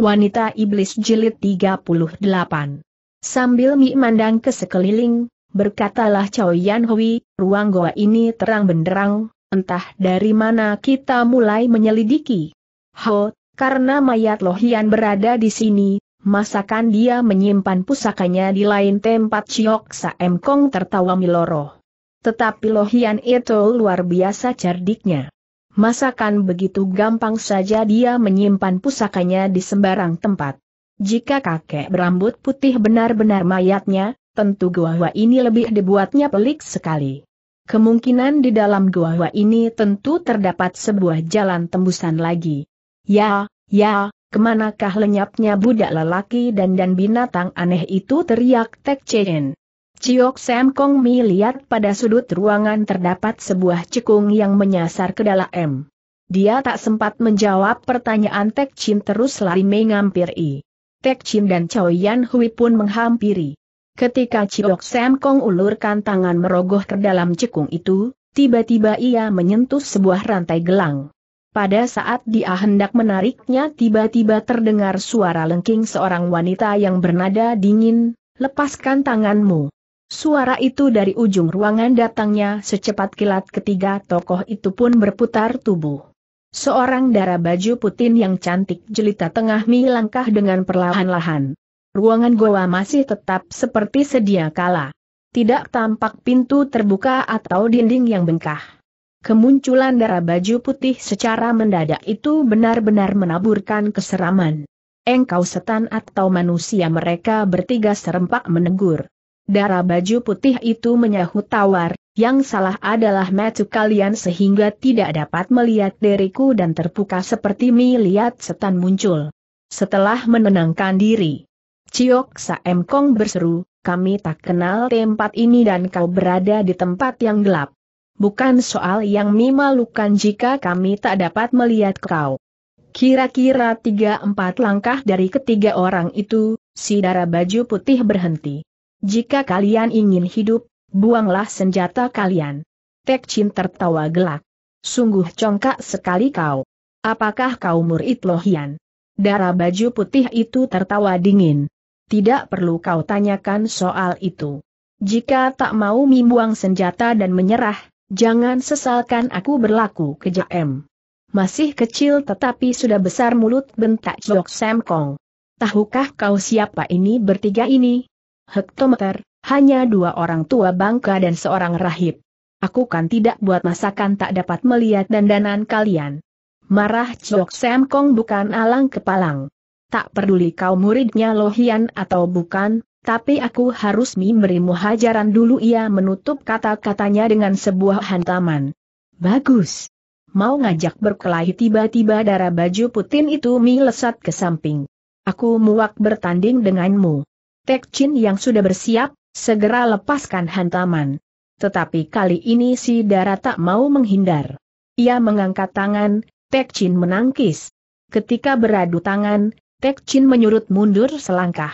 Wanita Iblis Jilid 38 Sambil memandang mandang ke sekeliling, berkatalah Chow Yan Hui, ruang goa ini terang benderang, entah dari mana kita mulai menyelidiki. Ho, karena mayat Lohian berada di sini, masakan dia menyimpan pusakanya di lain tempat Chiok Saem Kong tertawa miloroh. Tetapi Lohian itu luar biasa cerdiknya masakan begitu gampang saja dia menyimpan pusakanya di sembarang tempat. Jika kakek berambut putih benar-benar mayatnya, tentu gua gua ini lebih dibuatnya pelik sekali. Kemungkinan di dalam gua ini tentu terdapat sebuah jalan tembusan lagi. Ya, ya, kemanakah lenyapnya budak lelaki dan dan binatang aneh itu teriak Tek Chen. Ciok Sam Kong Mi lihat pada sudut ruangan terdapat sebuah cekung yang menyasar ke dalam. Dia tak sempat menjawab pertanyaan Tek Chin terus lari mengampiri. Tek Chin dan Chow Yan Hui pun menghampiri. Ketika Ciok Sam Kong ulurkan tangan merogoh ke dalam cekung itu, tiba-tiba ia menyentuh sebuah rantai gelang. Pada saat dia hendak menariknya tiba-tiba terdengar suara lengking seorang wanita yang bernada dingin, lepaskan tanganmu. Suara itu dari ujung ruangan datangnya secepat kilat ketiga tokoh itu pun berputar tubuh. Seorang darah baju putih yang cantik jelita tengah melangkah dengan perlahan-lahan. Ruangan goa masih tetap seperti sedia kala. Tidak tampak pintu terbuka atau dinding yang bengkah. Kemunculan darah baju putih secara mendadak itu benar-benar menaburkan keseraman. Engkau setan atau manusia mereka bertiga serempak menegur. Darah baju putih itu menyahut tawar, yang salah adalah metu kalian sehingga tidak dapat melihat diriku dan terpuka seperti melihat setan muncul. Setelah menenangkan diri, Ciok Saem Kong berseru, kami tak kenal tempat ini dan kau berada di tempat yang gelap. Bukan soal yang memalukan jika kami tak dapat melihat kau. Kira-kira tiga empat langkah dari ketiga orang itu, si darah baju putih berhenti. Jika kalian ingin hidup, buanglah senjata kalian. Tek Chin tertawa gelak. Sungguh congkak sekali kau. Apakah kau murid Lohian? Darah baju putih itu tertawa dingin. Tidak perlu kau tanyakan soal itu. Jika tak mau membuang senjata dan menyerah, jangan sesalkan aku berlaku kejam. Masih kecil tetapi sudah besar mulut bentak Jok Sam Kong. Tahukah kau siapa ini bertiga ini? hektometer, hanya dua orang tua bangka dan seorang rahib. Aku kan tidak buat masakan tak dapat melihat dandanan kalian. Marah Chok Sam Kong bukan alang kepalang. Tak peduli kau muridnya Lohian atau bukan, tapi aku harus memberimu hajaran dulu ia menutup kata-katanya dengan sebuah hantaman. Bagus. Mau ngajak berkelahi tiba-tiba darah baju putin itu mi lesat ke samping. Aku muak bertanding denganmu. Tek Chin yang sudah bersiap, segera lepaskan hantaman. Tetapi kali ini si Dara tak mau menghindar. Ia mengangkat tangan, Tek Chin menangkis. Ketika beradu tangan, Tek Chin menyurut mundur selangkah.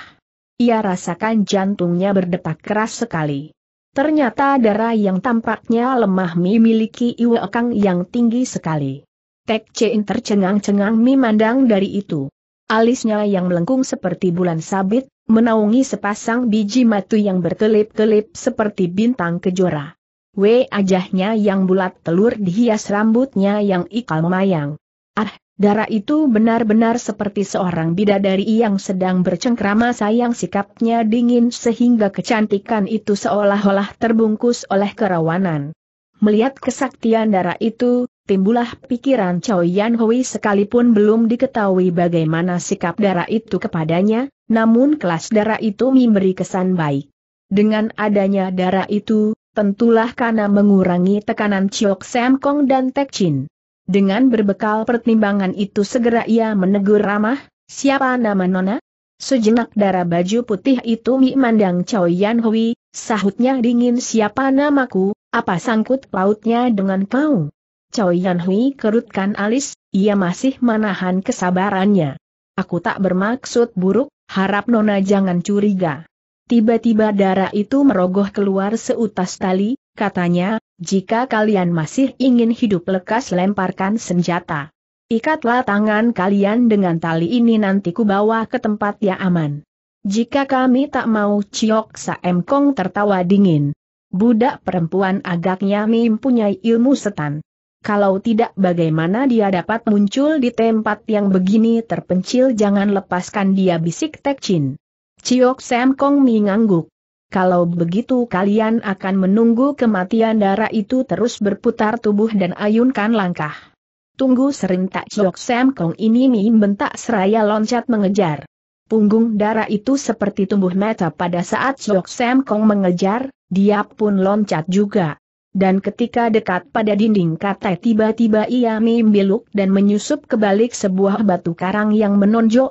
Ia rasakan jantungnya berdetak keras sekali. Ternyata darah yang tampaknya lemah memiliki iwe ekang yang tinggi sekali. Tek Chin tercengang-cengang memandang dari itu. Alisnya yang melengkung seperti bulan sabit, menaungi sepasang biji matu yang berkelip-kelip seperti bintang kejora. W ajahnya yang bulat telur dihias rambutnya yang ikal mayang. Ah, darah itu benar-benar seperti seorang bidadari yang sedang bercengkrama sayang sikapnya dingin sehingga kecantikan itu seolah-olah terbungkus oleh kerawanan. Melihat kesaktian darah itu, timbullah pikiran Chow Yan Hui sekalipun belum diketahui bagaimana sikap darah itu kepadanya, namun kelas darah itu memberi kesan baik. Dengan adanya darah itu, tentulah karena mengurangi tekanan Chiok Sam Kong dan Tek Chin. Dengan berbekal pertimbangan itu segera ia menegur ramah, siapa nama Nona? Sejenak darah baju putih itu mi mandang chow Yan Hui, sahutnya dingin siapa namaku, apa sangkut pautnya dengan kau? chow Yan Hui kerutkan alis, ia masih menahan kesabarannya. Aku tak bermaksud buruk, Harap Nona jangan curiga. Tiba-tiba darah itu merogoh keluar seutas tali, katanya, jika kalian masih ingin hidup lekas lemparkan senjata. Ikatlah tangan kalian dengan tali ini nanti kubawa ke tempat yang aman. Jika kami tak mau Ciok Saem Kong tertawa dingin. Budak perempuan agaknya mempunyai ilmu setan. Kalau tidak bagaimana dia dapat muncul di tempat yang begini terpencil jangan lepaskan dia bisik Tek Chin. Ciok Sam Kong mengangguk. Kalau begitu kalian akan menunggu kematian darah itu terus berputar tubuh dan ayunkan langkah. Tunggu serentak Ciok Sam Kong ini membentak seraya loncat mengejar. Punggung darah itu seperti tumbuh mata pada saat Ciok Sam Kong mengejar, dia pun loncat juga dan ketika dekat pada dinding kata tiba-tiba ia membeluk dan menyusup ke balik sebuah batu karang yang menonjol.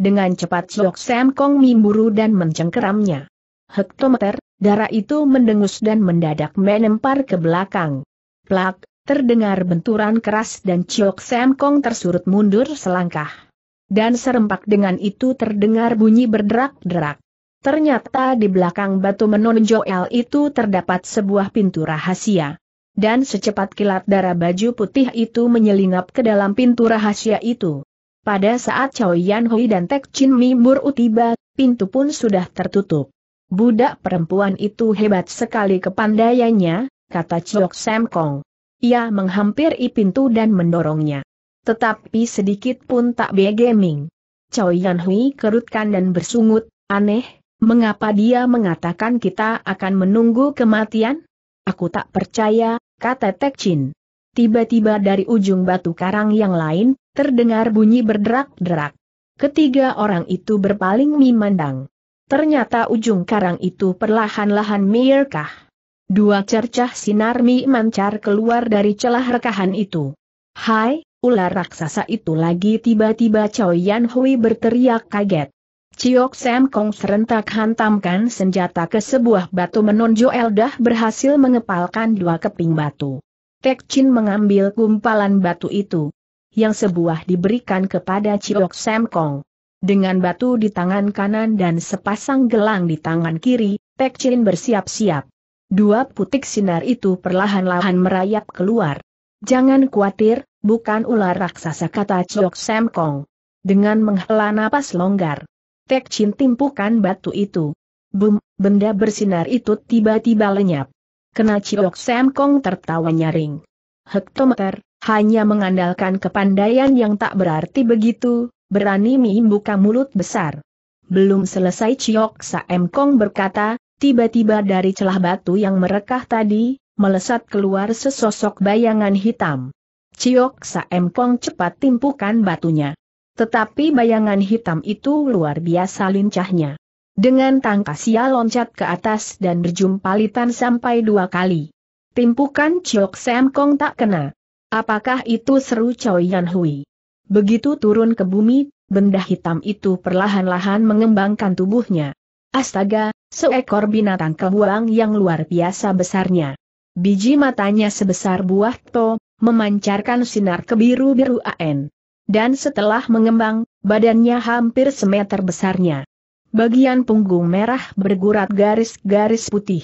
Dengan cepat Siok Sam Kong memburu dan mencengkeramnya. Hektometer, darah itu mendengus dan mendadak menempar ke belakang. Plak, terdengar benturan keras dan Siok Sam Kong tersurut mundur selangkah. Dan serempak dengan itu terdengar bunyi berderak-derak. Ternyata di belakang batu menonjol itu terdapat sebuah pintu rahasia. Dan secepat kilat darah baju putih itu menyelinap ke dalam pintu rahasia itu. Pada saat Chow Yan Hui dan Tek Chin Mi Muru tiba, pintu pun sudah tertutup. Budak perempuan itu hebat sekali kepandaiannya, kata Chok Sam Kong. Ia menghampiri pintu dan mendorongnya. Tetapi sedikit pun tak begeming. Chow Yan Hui kerutkan dan bersungut, aneh, Mengapa dia mengatakan kita akan menunggu kematian? Aku tak percaya, kata Tek Chin. Tiba-tiba dari ujung batu karang yang lain, terdengar bunyi berderak-derak. Ketiga orang itu berpaling memandang. Ternyata ujung karang itu perlahan-lahan mirkah. Dua cercah sinar mi mancar keluar dari celah rekahan itu. Hai, ular raksasa itu lagi tiba-tiba Choi Yan Hui berteriak kaget. Ciok Sam Kong serentak hantamkan senjata ke sebuah batu menonjol Eldah berhasil mengepalkan dua keping batu. Tek Chin mengambil gumpalan batu itu. Yang sebuah diberikan kepada Ciok Sam Kong. Dengan batu di tangan kanan dan sepasang gelang di tangan kiri, Tek Chin bersiap-siap. Dua putik sinar itu perlahan-lahan merayap keluar. Jangan khawatir, bukan ular raksasa kata Ciok Sam Kong. Dengan menghela napas longgar. Tek Chin timpukan batu itu. Bum, benda bersinar itu tiba-tiba lenyap. Kena Ciok Sam Kong tertawa nyaring. Hektometer, hanya mengandalkan kepandaian yang tak berarti begitu, berani Mi buka mulut besar. Belum selesai Ciok Sam Kong berkata, tiba-tiba dari celah batu yang merekah tadi, melesat keluar sesosok bayangan hitam. Ciok Sam Kong cepat timpukan batunya. Tetapi bayangan hitam itu luar biasa lincahnya. Dengan tangkas ia loncat ke atas dan berjumpalitan sampai dua kali. Timpukan Chok Sam Kong tak kena. Apakah itu seru Choi Yan Hui? Begitu turun ke bumi, benda hitam itu perlahan-lahan mengembangkan tubuhnya. Astaga, seekor binatang kebuang yang luar biasa besarnya. Biji matanya sebesar buah to, memancarkan sinar kebiru-biruan. Dan setelah mengembang, badannya hampir semeter besarnya. Bagian punggung merah bergurat garis-garis putih.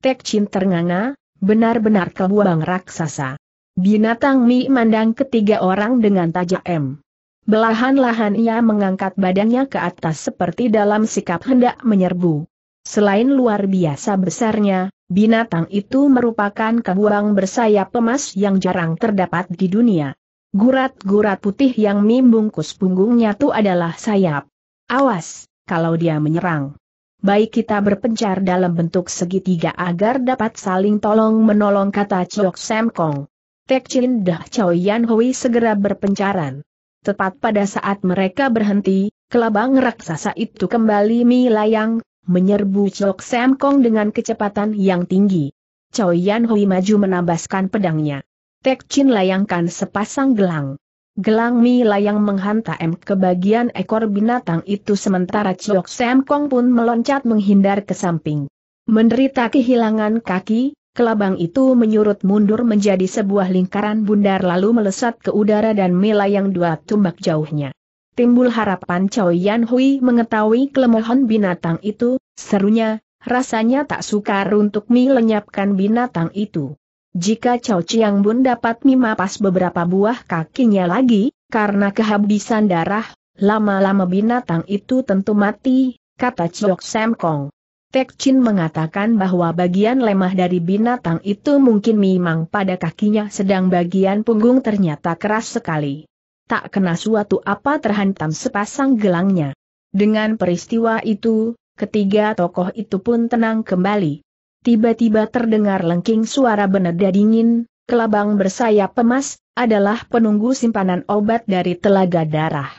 Tek Chin ternganga, benar-benar kebuang raksasa. Binatang Mi mandang ketiga orang dengan tajam. Belahan-lahan ia mengangkat badannya ke atas seperti dalam sikap hendak menyerbu. Selain luar biasa besarnya, binatang itu merupakan kebuang bersayap emas yang jarang terdapat di dunia. Gurat-gurat putih yang membungkus punggungnya itu adalah sayap. Awas, kalau dia menyerang. Baik kita berpencar dalam bentuk segitiga agar dapat saling tolong-menolong kata Chok Sam Kong. Tek Chin Dah Chow Yan Hui segera berpencaran. Tepat pada saat mereka berhenti, kelabang raksasa itu kembali melayang, menyerbu Chok Sam Kong dengan kecepatan yang tinggi. Chow Yan Hui maju menambaskan pedangnya. Tek Chin layangkan sepasang gelang. Gelang Mi layang menghantam ke bagian ekor binatang itu sementara Chok Sam Kong pun meloncat menghindar ke samping. Menderita kehilangan kaki, kelabang itu menyurut mundur menjadi sebuah lingkaran bundar lalu melesat ke udara dan Mi layang dua tumbak jauhnya. Timbul harapan Chow Yan Hui mengetahui kelemahan binatang itu, serunya, rasanya tak sukar untuk Mi lenyapkan binatang itu. Jika Cao Chiang Bun dapat memapas beberapa buah kakinya lagi, karena kehabisan darah, lama-lama binatang itu tentu mati, kata Chok Sam Kong. Tek Chin mengatakan bahwa bagian lemah dari binatang itu mungkin memang pada kakinya sedang bagian punggung ternyata keras sekali. Tak kena suatu apa terhantam sepasang gelangnya. Dengan peristiwa itu, ketiga tokoh itu pun tenang kembali tiba-tiba terdengar lengking suara beneda dingin, kelabang bersayap emas adalah penunggu simpanan obat dari telaga darah.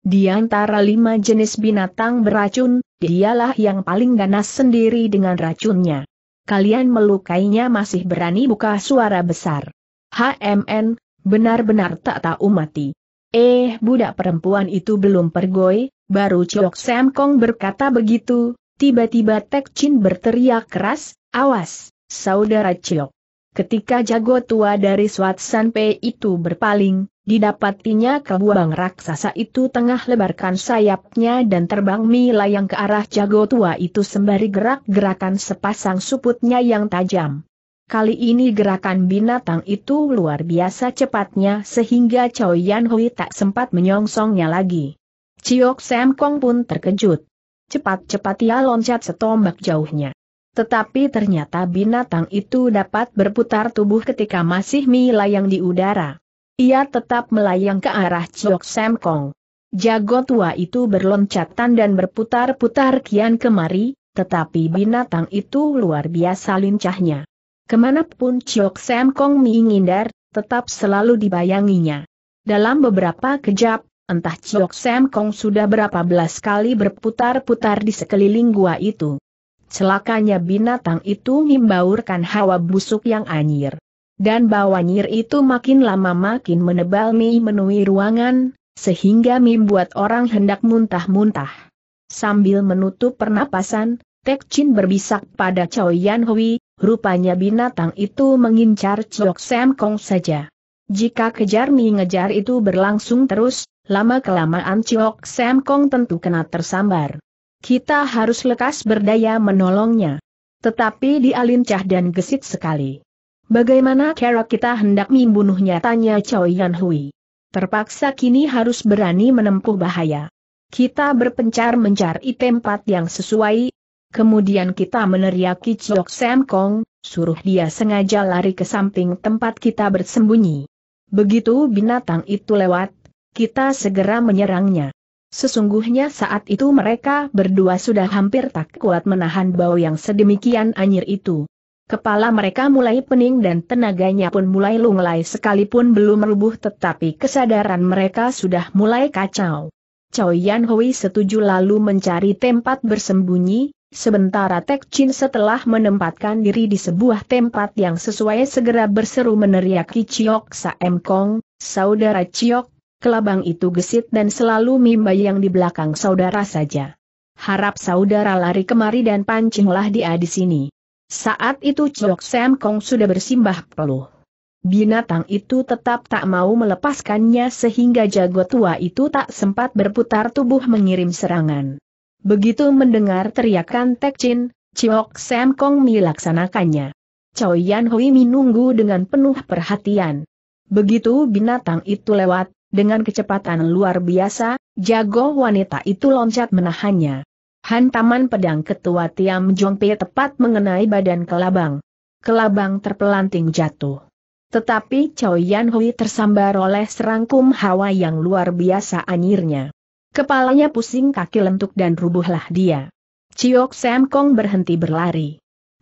Di antara lima jenis binatang beracun, dialah yang paling ganas sendiri dengan racunnya. Kalian melukainya masih berani buka suara besar. HMN, benar-benar tak tahu mati. Eh budak perempuan itu belum pergoy, baru Ciok Sam Kong berkata begitu, Tiba-tiba Tek Chin berteriak keras, awas, saudara Cio. Ketika jago tua dari San P itu berpaling, didapatinya kebuang raksasa itu tengah lebarkan sayapnya dan terbang melayang ke arah jago tua itu sembari gerak-gerakan sepasang suputnya yang tajam. Kali ini gerakan binatang itu luar biasa cepatnya sehingga Chow Yan Hui tak sempat menyongsongnya lagi. Ciok Sam Kong pun terkejut. Cepat-cepat ia ya loncat setombak jauhnya. Tetapi ternyata binatang itu dapat berputar tubuh ketika masih melayang di udara. Ia tetap melayang ke arah Chok Sam Kong. Jago tua itu berloncatan dan berputar-putar kian kemari, tetapi binatang itu luar biasa lincahnya. Kemanapun Chok Sam Kong menghindar, tetap selalu dibayanginya. Dalam beberapa kejap, Entah Chiok Sam Kong sudah berapa belas kali berputar-putar di sekeliling gua itu. Celakanya binatang itu membaurkan hawa busuk yang anyir. Dan bau anyir itu makin lama makin menebal mi menui ruangan, sehingga membuat orang hendak muntah-muntah. Sambil menutup pernapasan, Tek Chin berbisak pada Chao Yan Hui, rupanya binatang itu mengincar Chok Sam Kong saja. Jika kejar mi ngejar itu berlangsung terus, lama-kelamaan Ciok Sam Kong tentu kena tersambar. Kita harus lekas berdaya menolongnya. Tetapi dia lincah dan gesit sekali. Bagaimana cara kita hendak membunuhnya tanya Chao Yan Hui. Terpaksa kini harus berani menempuh bahaya. Kita berpencar mencari tempat yang sesuai, kemudian kita meneriaki Chok Sam Kong, suruh dia sengaja lari ke samping tempat kita bersembunyi. Begitu binatang itu lewat, kita segera menyerangnya. Sesungguhnya saat itu mereka berdua sudah hampir tak kuat menahan bau yang sedemikian anjir itu. Kepala mereka mulai pening dan tenaganya pun mulai lunglai sekalipun belum rubuh tetapi kesadaran mereka sudah mulai kacau. Cao Yan Hui setuju lalu mencari tempat bersembunyi, sementara Tek Chin setelah menempatkan diri di sebuah tempat yang sesuai segera berseru meneriaki Chiok Saem Kong, Saudara Chiok, kelabang itu gesit dan selalu mimba yang di belakang saudara saja. Harap saudara lari kemari dan pancinglah dia di sini. Saat itu Chok Sam Kong sudah bersimbah peluh. Binatang itu tetap tak mau melepaskannya sehingga jago tua itu tak sempat berputar tubuh mengirim serangan. Begitu mendengar teriakan Tek Chin, Chok Sam Kong melaksanakannya. Choi Yan Hui menunggu dengan penuh perhatian. Begitu binatang itu lewat, dengan kecepatan luar biasa, jago wanita itu loncat menahannya. Hantaman pedang ketua Tiam Jongpe tepat mengenai badan kelabang. Kelabang terpelanting jatuh. Tetapi Chow Yan Hui tersambar oleh serangkum hawa yang luar biasa anyirnya. Kepalanya pusing kaki lentuk dan rubuhlah dia. Ciok Sam Kong berhenti berlari.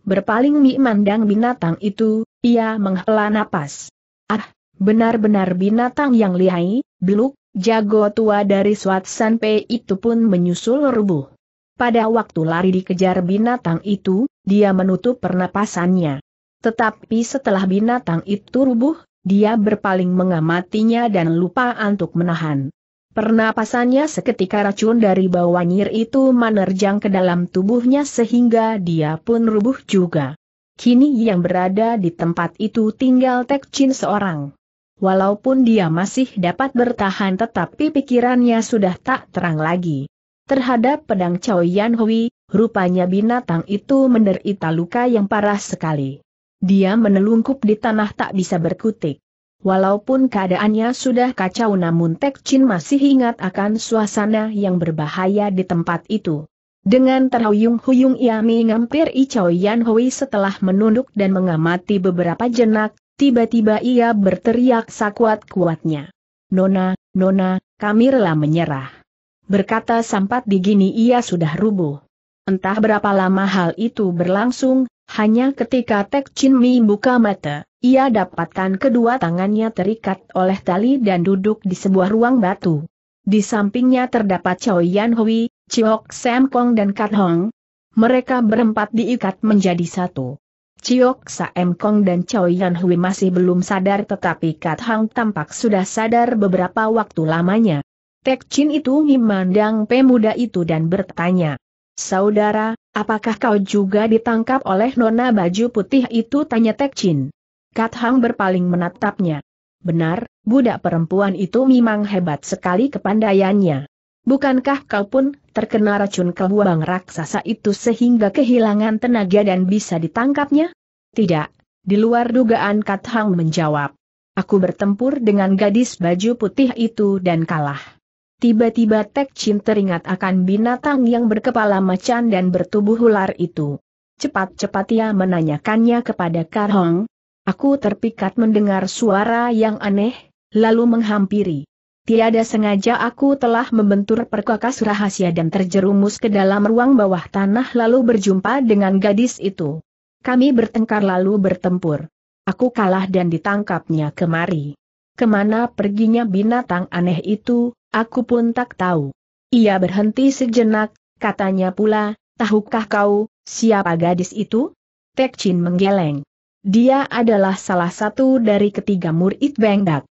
Berpaling Mi mandang binatang itu, ia menghela napas. Ah, Benar-benar binatang yang lihai, beluk, jago tua dari swat Sanpe itu pun menyusul rubuh. Pada waktu lari dikejar binatang itu, dia menutup pernapasannya. Tetapi setelah binatang itu rubuh, dia berpaling mengamatinya dan lupa untuk menahan. Pernapasannya seketika racun dari bawah nyir itu menerjang ke dalam tubuhnya sehingga dia pun rubuh juga. Kini yang berada di tempat itu tinggal Tek Chin seorang. Walaupun dia masih dapat bertahan tetapi pikirannya sudah tak terang lagi. Terhadap pedang Chow Yan Hui, rupanya binatang itu menderita luka yang parah sekali. Dia menelungkup di tanah tak bisa berkutik. Walaupun keadaannya sudah kacau namun Tek Chin masih ingat akan suasana yang berbahaya di tempat itu. Dengan terhuyung-huyung ia mengampiri Chow Yan Hui setelah menunduk dan mengamati beberapa jenak, Tiba-tiba ia berteriak sakuat-kuatnya. Nona, Nona, kami rela menyerah. Berkata sampat gini ia sudah rubuh. Entah berapa lama hal itu berlangsung, hanya ketika Tek Chin Mi buka mata, ia dapatkan kedua tangannya terikat oleh tali dan duduk di sebuah ruang batu. Di sampingnya terdapat Chao Yan Hui, Chiok Sam Kong dan Kat Hong. Mereka berempat diikat menjadi satu. Chiok Saem Kong dan Chao Yan Hui masih belum sadar tetapi Kat Hang tampak sudah sadar beberapa waktu lamanya. Tek Chin itu memandang pemuda itu dan bertanya. Saudara, apakah kau juga ditangkap oleh nona baju putih itu tanya Tek Chin. Kat Hang berpaling menatapnya. Benar, budak perempuan itu memang hebat sekali kepandaiannya. Bukankah kau pun terkena racun kebuang raksasa itu sehingga kehilangan tenaga dan bisa ditangkapnya? Tidak, di luar dugaan Kat Hang menjawab. Aku bertempur dengan gadis baju putih itu dan kalah. Tiba-tiba Tek Chin teringat akan binatang yang berkepala macan dan bertubuh ular itu. Cepat-cepat ia menanyakannya kepada Kar Hong. Aku terpikat mendengar suara yang aneh, lalu menghampiri. Tiada sengaja aku telah membentur perkakas rahasia dan terjerumus ke dalam ruang bawah tanah lalu berjumpa dengan gadis itu. Kami bertengkar lalu bertempur. Aku kalah dan ditangkapnya kemari. Kemana perginya binatang aneh itu, aku pun tak tahu. Ia berhenti sejenak, katanya pula, tahukah kau, siapa gadis itu? Chin menggeleng. Dia adalah salah satu dari ketiga murid Bengdak.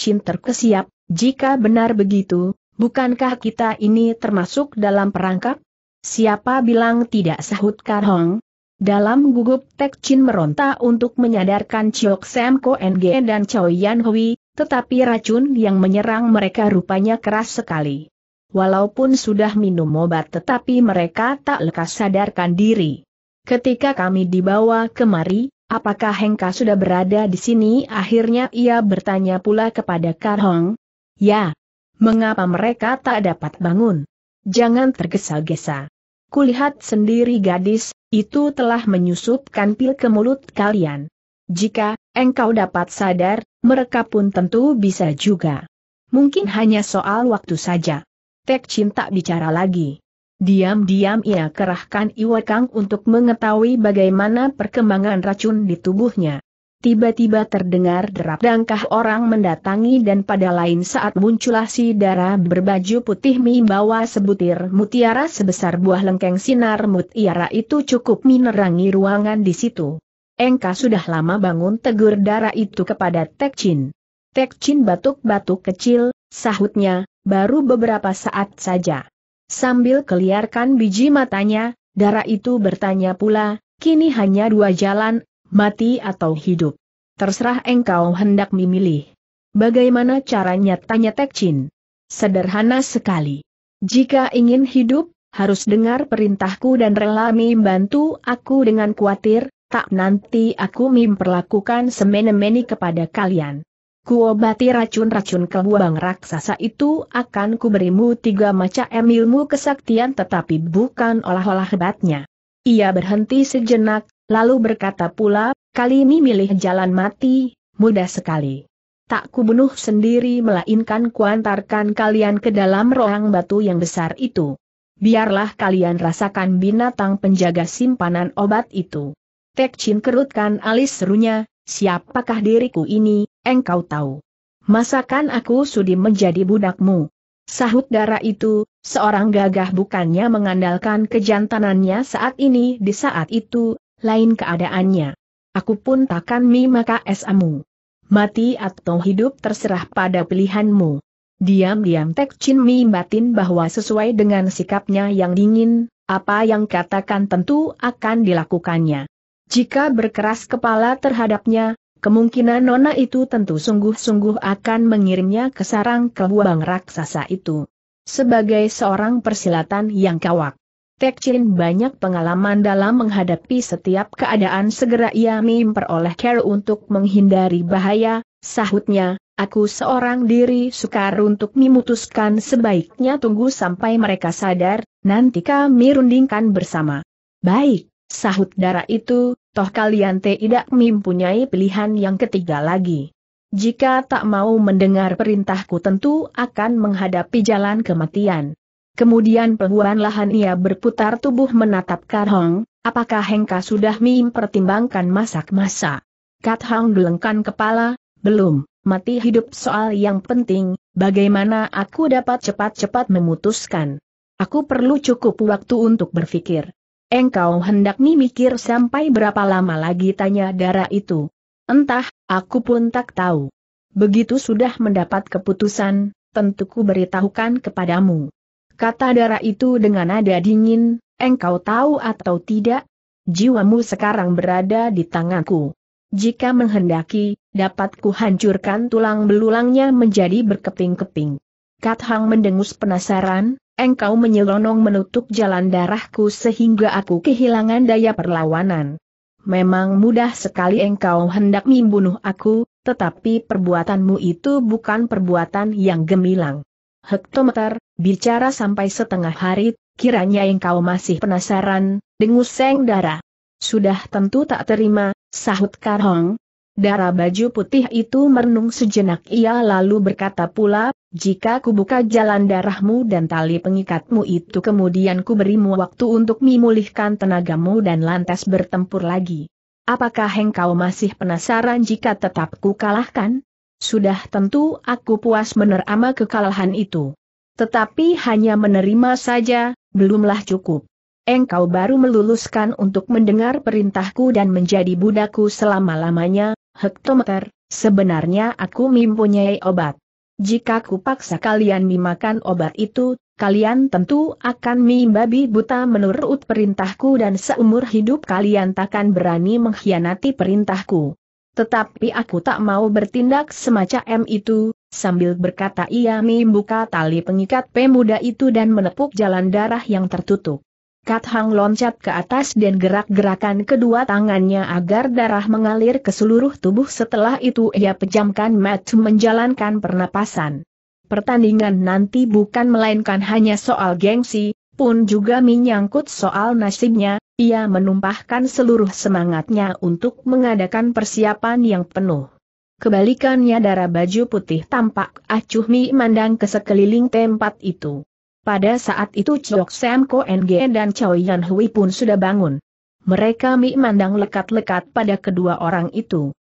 Chin terkesiap, jika benar begitu, bukankah kita ini termasuk dalam perangkap? Siapa bilang tidak sahut Karhong? Dalam gugup Tek Chin meronta untuk menyadarkan Chiok Sam Ko NG dan Chow Yan Hui, tetapi racun yang menyerang mereka rupanya keras sekali. Walaupun sudah minum obat tetapi mereka tak lekas sadarkan diri. Ketika kami dibawa kemari, apakah Hengka sudah berada di sini? Akhirnya ia bertanya pula kepada Karhong, Ya. Mengapa mereka tak dapat bangun? Jangan tergesa-gesa. Kulihat sendiri gadis, itu telah menyusupkan pil ke mulut kalian. Jika engkau dapat sadar, mereka pun tentu bisa juga. Mungkin hanya soal waktu saja. Tek Chin tak bicara lagi. Diam-diam ia kerahkan Iwakang untuk mengetahui bagaimana perkembangan racun di tubuhnya tiba-tiba terdengar derap dangkah orang mendatangi dan pada lain saat muncullah si darah berbaju putih membawa sebutir mutiara sebesar buah lengkeng sinar mutiara itu cukup menerangi ruangan di situ. Engka sudah lama bangun tegur darah itu kepada Tekcin. Tekcin batuk-batuk kecil, sahutnya, baru beberapa saat saja. Sambil keliarkan biji matanya, darah itu bertanya pula, kini hanya dua jalan, mati atau hidup. Terserah engkau hendak memilih. Bagaimana caranya tanya Tekcin? Sederhana sekali. Jika ingin hidup, harus dengar perintahku dan rela membantu aku dengan khawatir, tak nanti aku memperlakukan semene-meni kepada kalian. Kuobati racun-racun kebuang raksasa itu akan kuberimu tiga macam ilmu kesaktian tetapi bukan olah-olah hebatnya. Ia berhenti sejenak, Lalu berkata pula, kali ini milih jalan mati, mudah sekali. Tak kubunuh sendiri melainkan kuantarkan kalian ke dalam ruang batu yang besar itu. Biarlah kalian rasakan binatang penjaga simpanan obat itu. Tek Chin kerutkan alis serunya, siapakah diriku ini, engkau tahu. Masakan aku sudi menjadi budakmu. Sahut darah itu, seorang gagah bukannya mengandalkan kejantanannya saat ini di saat itu, lain keadaannya. Aku pun takkan mimaka esamu. Mati atau hidup terserah pada pilihanmu. Diam-diam Tek Chin Mi batin bahwa sesuai dengan sikapnya yang dingin, apa yang katakan tentu akan dilakukannya. Jika berkeras kepala terhadapnya, kemungkinan nona itu tentu sungguh-sungguh akan mengirimnya ke sarang kebuang raksasa itu. Sebagai seorang persilatan yang kawak, Tek Chin banyak pengalaman dalam menghadapi setiap keadaan segera ia memperoleh care untuk menghindari bahaya, sahutnya, aku seorang diri sukar untuk memutuskan sebaiknya tunggu sampai mereka sadar, nanti kami rundingkan bersama. Baik, sahut darah itu, toh kalian tidak mempunyai pilihan yang ketiga lagi. Jika tak mau mendengar perintahku tentu akan menghadapi jalan kematian. Kemudian lahan ia berputar tubuh menatap Hong. apakah Hengka sudah mempertimbangkan masak-masak? Hong gelengkan kepala, belum, mati hidup soal yang penting, bagaimana aku dapat cepat-cepat memutuskan? Aku perlu cukup waktu untuk berpikir. Engkau hendak mikir sampai berapa lama lagi tanya darah itu. Entah, aku pun tak tahu. Begitu sudah mendapat keputusan, tentu ku beritahukan kepadamu kata darah itu dengan nada dingin, engkau tahu atau tidak? Jiwamu sekarang berada di tanganku. Jika menghendaki, dapat hancurkan tulang belulangnya menjadi berkeping-keping. Kat Hang mendengus penasaran, engkau menyelonong menutup jalan darahku sehingga aku kehilangan daya perlawanan. Memang mudah sekali engkau hendak membunuh aku, tetapi perbuatanmu itu bukan perbuatan yang gemilang hektometer, bicara sampai setengah hari, kiranya engkau masih penasaran, dengus seng dara. Sudah tentu tak terima, sahut Karhong. Darah baju putih itu merenung sejenak ia lalu berkata pula, jika ku buka jalan darahmu dan tali pengikatmu itu kemudian ku berimu waktu untuk memulihkan tenagamu dan lantas bertempur lagi. Apakah engkau masih penasaran jika tetap ku kalahkan? Sudah tentu aku puas menerima kekalahan itu. Tetapi hanya menerima saja, belumlah cukup. Engkau baru meluluskan untuk mendengar perintahku dan menjadi budaku selama-lamanya, hektometer, sebenarnya aku mempunyai obat. Jika kupaksa kalian memakan obat itu, kalian tentu akan membabi buta menurut perintahku dan seumur hidup kalian takkan berani mengkhianati perintahku. Tetapi aku tak mau bertindak semacam itu, sambil berkata ia membuka tali pengikat pemuda itu dan menepuk jalan darah yang tertutup. Kat Hang loncat ke atas dan gerak-gerakan kedua tangannya agar darah mengalir ke seluruh tubuh setelah itu ia pejamkan mata menjalankan pernapasan. Pertandingan nanti bukan melainkan hanya soal gengsi, pun juga menyangkut soal nasibnya, ia menumpahkan seluruh semangatnya untuk mengadakan persiapan yang penuh. Kebalikannya darah baju putih tampak acuh mi mandang ke sekeliling tempat itu. Pada saat itu Chok Sam Ko NG dan Chao Yan Hui pun sudah bangun. Mereka mi mandang lekat-lekat pada kedua orang itu.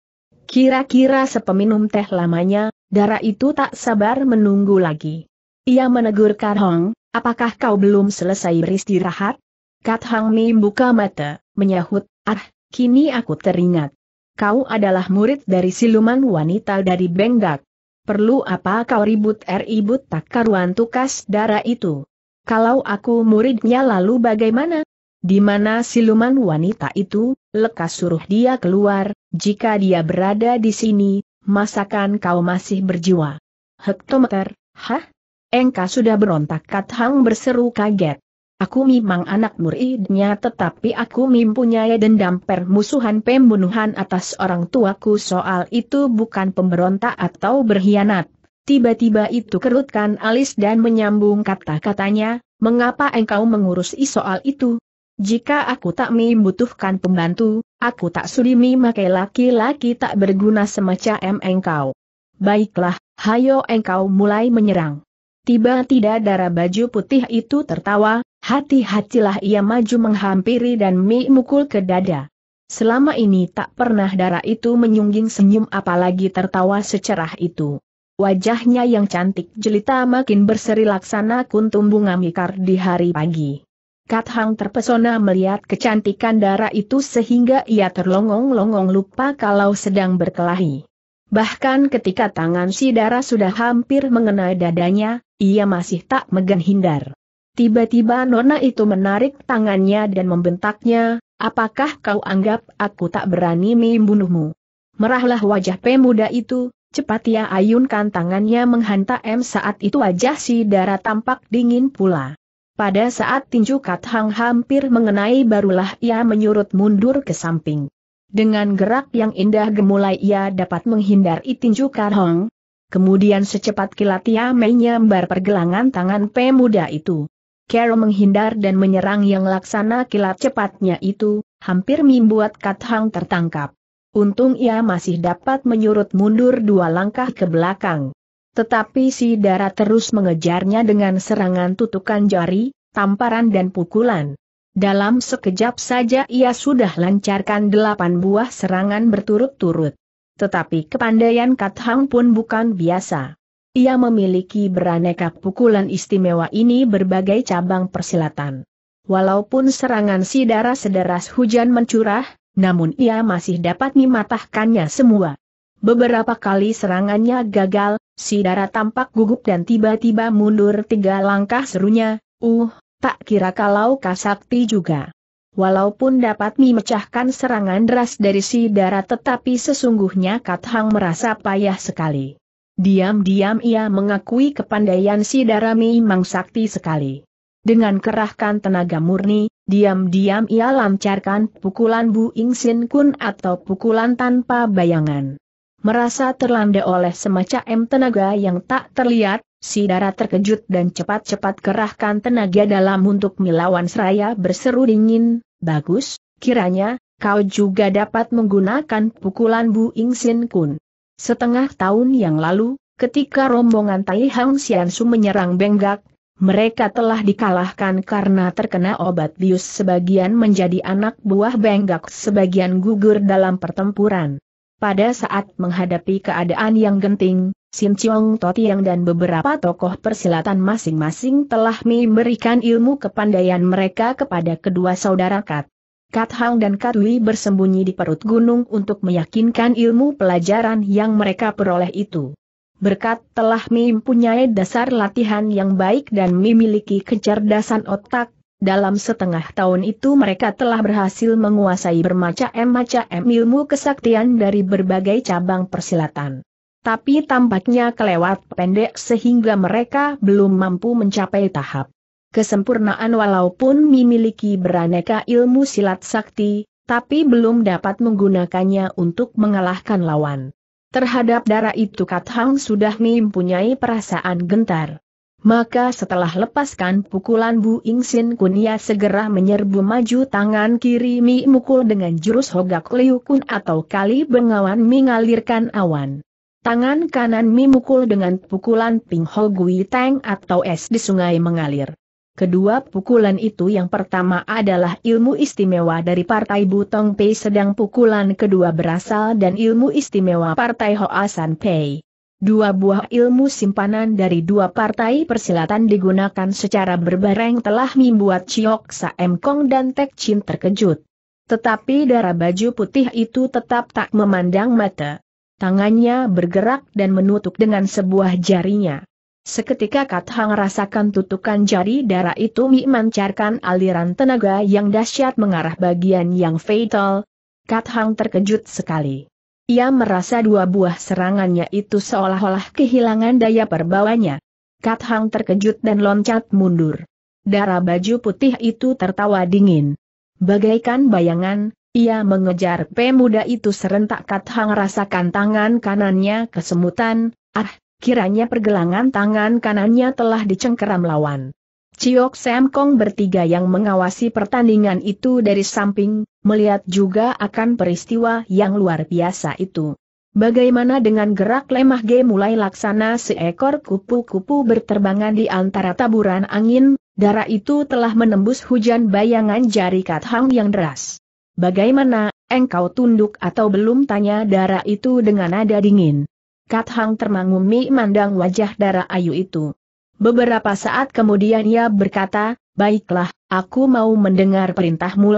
Kira-kira sepeminum teh lamanya, darah itu tak sabar menunggu lagi. Ia menegur Kar Hong, apakah kau belum selesai beristirahat? Kat Hang Mi buka mata, menyahut, ah, kini aku teringat. Kau adalah murid dari siluman wanita dari Benggak. Perlu apa kau ribut er, ribut tak karuan tukas darah itu? Kalau aku muridnya lalu bagaimana? Di mana siluman wanita itu, lekas suruh dia keluar, jika dia berada di sini, masakan kau masih berjiwa? Hektometer, hah? Engka sudah berontak Kat Hang berseru kaget. Aku memang anak muridnya tetapi aku mempunyai dendam permusuhan pembunuhan atas orang tuaku soal itu bukan pemberontak atau berkhianat. Tiba-tiba itu kerutkan alis dan menyambung kata-katanya, mengapa engkau mengurusi soal itu? Jika aku tak membutuhkan pembantu, aku tak sudi memakai laki-laki tak berguna semacam engkau. Baiklah, hayo engkau mulai menyerang. Tiba-tiba darah baju putih itu tertawa, hati-hatilah ia maju menghampiri dan memukul ke dada. Selama ini tak pernah darah itu menyungging senyum apalagi tertawa secerah itu. Wajahnya yang cantik jelita makin berseri laksana kuntum bunga mikar di hari pagi. Kat Hang terpesona melihat kecantikan darah itu sehingga ia terlongong-longong lupa kalau sedang berkelahi. Bahkan ketika tangan si darah sudah hampir mengenai dadanya, ia masih tak megan hindar. Tiba-tiba Nona itu menarik tangannya dan membentaknya, apakah kau anggap aku tak berani membunuhmu? Merahlah wajah pemuda itu, cepat ia ayunkan tangannya menghantam saat itu wajah si darah tampak dingin pula. Pada saat tinju Kat Hang hampir mengenai barulah ia menyurut mundur ke samping. Dengan gerak yang indah gemulai ia dapat menghindar itinju Karhong, Kemudian secepat kilat ia menyambar pergelangan tangan pemuda itu. Carol menghindar dan menyerang yang laksana kilat cepatnya itu, hampir membuat Kat Hang tertangkap. Untung ia masih dapat menyurut mundur dua langkah ke belakang. Tetapi si darah terus mengejarnya dengan serangan tutukan jari, tamparan dan pukulan. Dalam sekejap saja ia sudah lancarkan delapan buah serangan berturut-turut. Tetapi kepandaian Kat Hang pun bukan biasa. Ia memiliki beraneka pukulan istimewa ini berbagai cabang persilatan. Walaupun serangan si darah sederas hujan mencurah, namun ia masih dapat mematahkannya semua. Beberapa kali serangannya gagal, si darah tampak gugup dan tiba-tiba mundur tiga langkah serunya, uh, tak kira kalau Kasakti juga. Walaupun dapat memecahkan serangan deras dari si darah tetapi sesungguhnya Kat Hang merasa payah sekali. Diam-diam ia mengakui kepandaian si darah memang sakti sekali. Dengan kerahkan tenaga murni, diam-diam ia lancarkan pukulan Bu Ing Sin Kun atau pukulan tanpa bayangan merasa terlanda oleh semacam tenaga yang tak terlihat, si darah terkejut dan cepat-cepat kerahkan tenaga dalam untuk melawan seraya berseru dingin, bagus, kiranya, kau juga dapat menggunakan pukulan Bu Ing Sin Kun. Setengah tahun yang lalu, ketika rombongan Tai Hang Su menyerang Benggak, mereka telah dikalahkan karena terkena obat bius sebagian menjadi anak buah Benggak sebagian gugur dalam pertempuran. Pada saat menghadapi keadaan yang genting, Sin Chiong Totiang dan beberapa tokoh persilatan masing-masing telah memberikan ilmu kepandaian mereka kepada kedua saudara Kat. Kat Hang dan Kat Wei bersembunyi di perut gunung untuk meyakinkan ilmu pelajaran yang mereka peroleh itu. Berkat telah mempunyai dasar latihan yang baik dan memiliki kecerdasan otak, dalam setengah tahun itu mereka telah berhasil menguasai bermacam-macam ilmu kesaktian dari berbagai cabang persilatan. Tapi tampaknya kelewat pendek sehingga mereka belum mampu mencapai tahap kesempurnaan walaupun memiliki beraneka ilmu silat sakti, tapi belum dapat menggunakannya untuk mengalahkan lawan. Terhadap darah itu Kathang sudah mempunyai perasaan gentar. Maka setelah lepaskan pukulan Bu Ingsin Kunia segera menyerbu maju tangan kiri Mi mukul dengan jurus Hogak Liu atau kali bengawan mengalirkan awan. Tangan kanan Mi mukul dengan pukulan Ping Ho Gui Tang atau es di sungai mengalir. Kedua pukulan itu yang pertama adalah ilmu istimewa dari Partai Butong Pei sedang pukulan kedua berasal dan ilmu istimewa Partai Hoasan Pei. Dua buah ilmu simpanan dari dua partai persilatan digunakan secara berbareng telah membuat Chiok M Kong dan Tek Chin terkejut. Tetapi darah baju putih itu tetap tak memandang mata. Tangannya bergerak dan menutup dengan sebuah jarinya. Seketika Kat Hang rasakan tutukan jari darah itu memancarkan aliran tenaga yang dahsyat mengarah bagian yang fatal. Kat Hang terkejut sekali. Ia merasa dua buah serangannya itu seolah-olah kehilangan daya perbawanya. Kat Hang terkejut dan loncat mundur. Darah baju putih itu tertawa dingin. Bagaikan bayangan, ia mengejar pemuda itu serentak Kat Hang rasakan tangan kanannya kesemutan, ah, kiranya pergelangan tangan kanannya telah dicengkeram lawan. Ciok Sam Kong bertiga yang mengawasi pertandingan itu dari samping, melihat juga akan peristiwa yang luar biasa itu. Bagaimana dengan gerak lemah G mulai laksana seekor kupu-kupu berterbangan di antara taburan angin, darah itu telah menembus hujan bayangan jari Kat Hang yang deras. Bagaimana, engkau tunduk atau belum tanya darah itu dengan nada dingin. Kat Hang termangumi mandang wajah darah ayu itu. Beberapa saat kemudian ia berkata, baiklah, aku mau mendengar perintahmu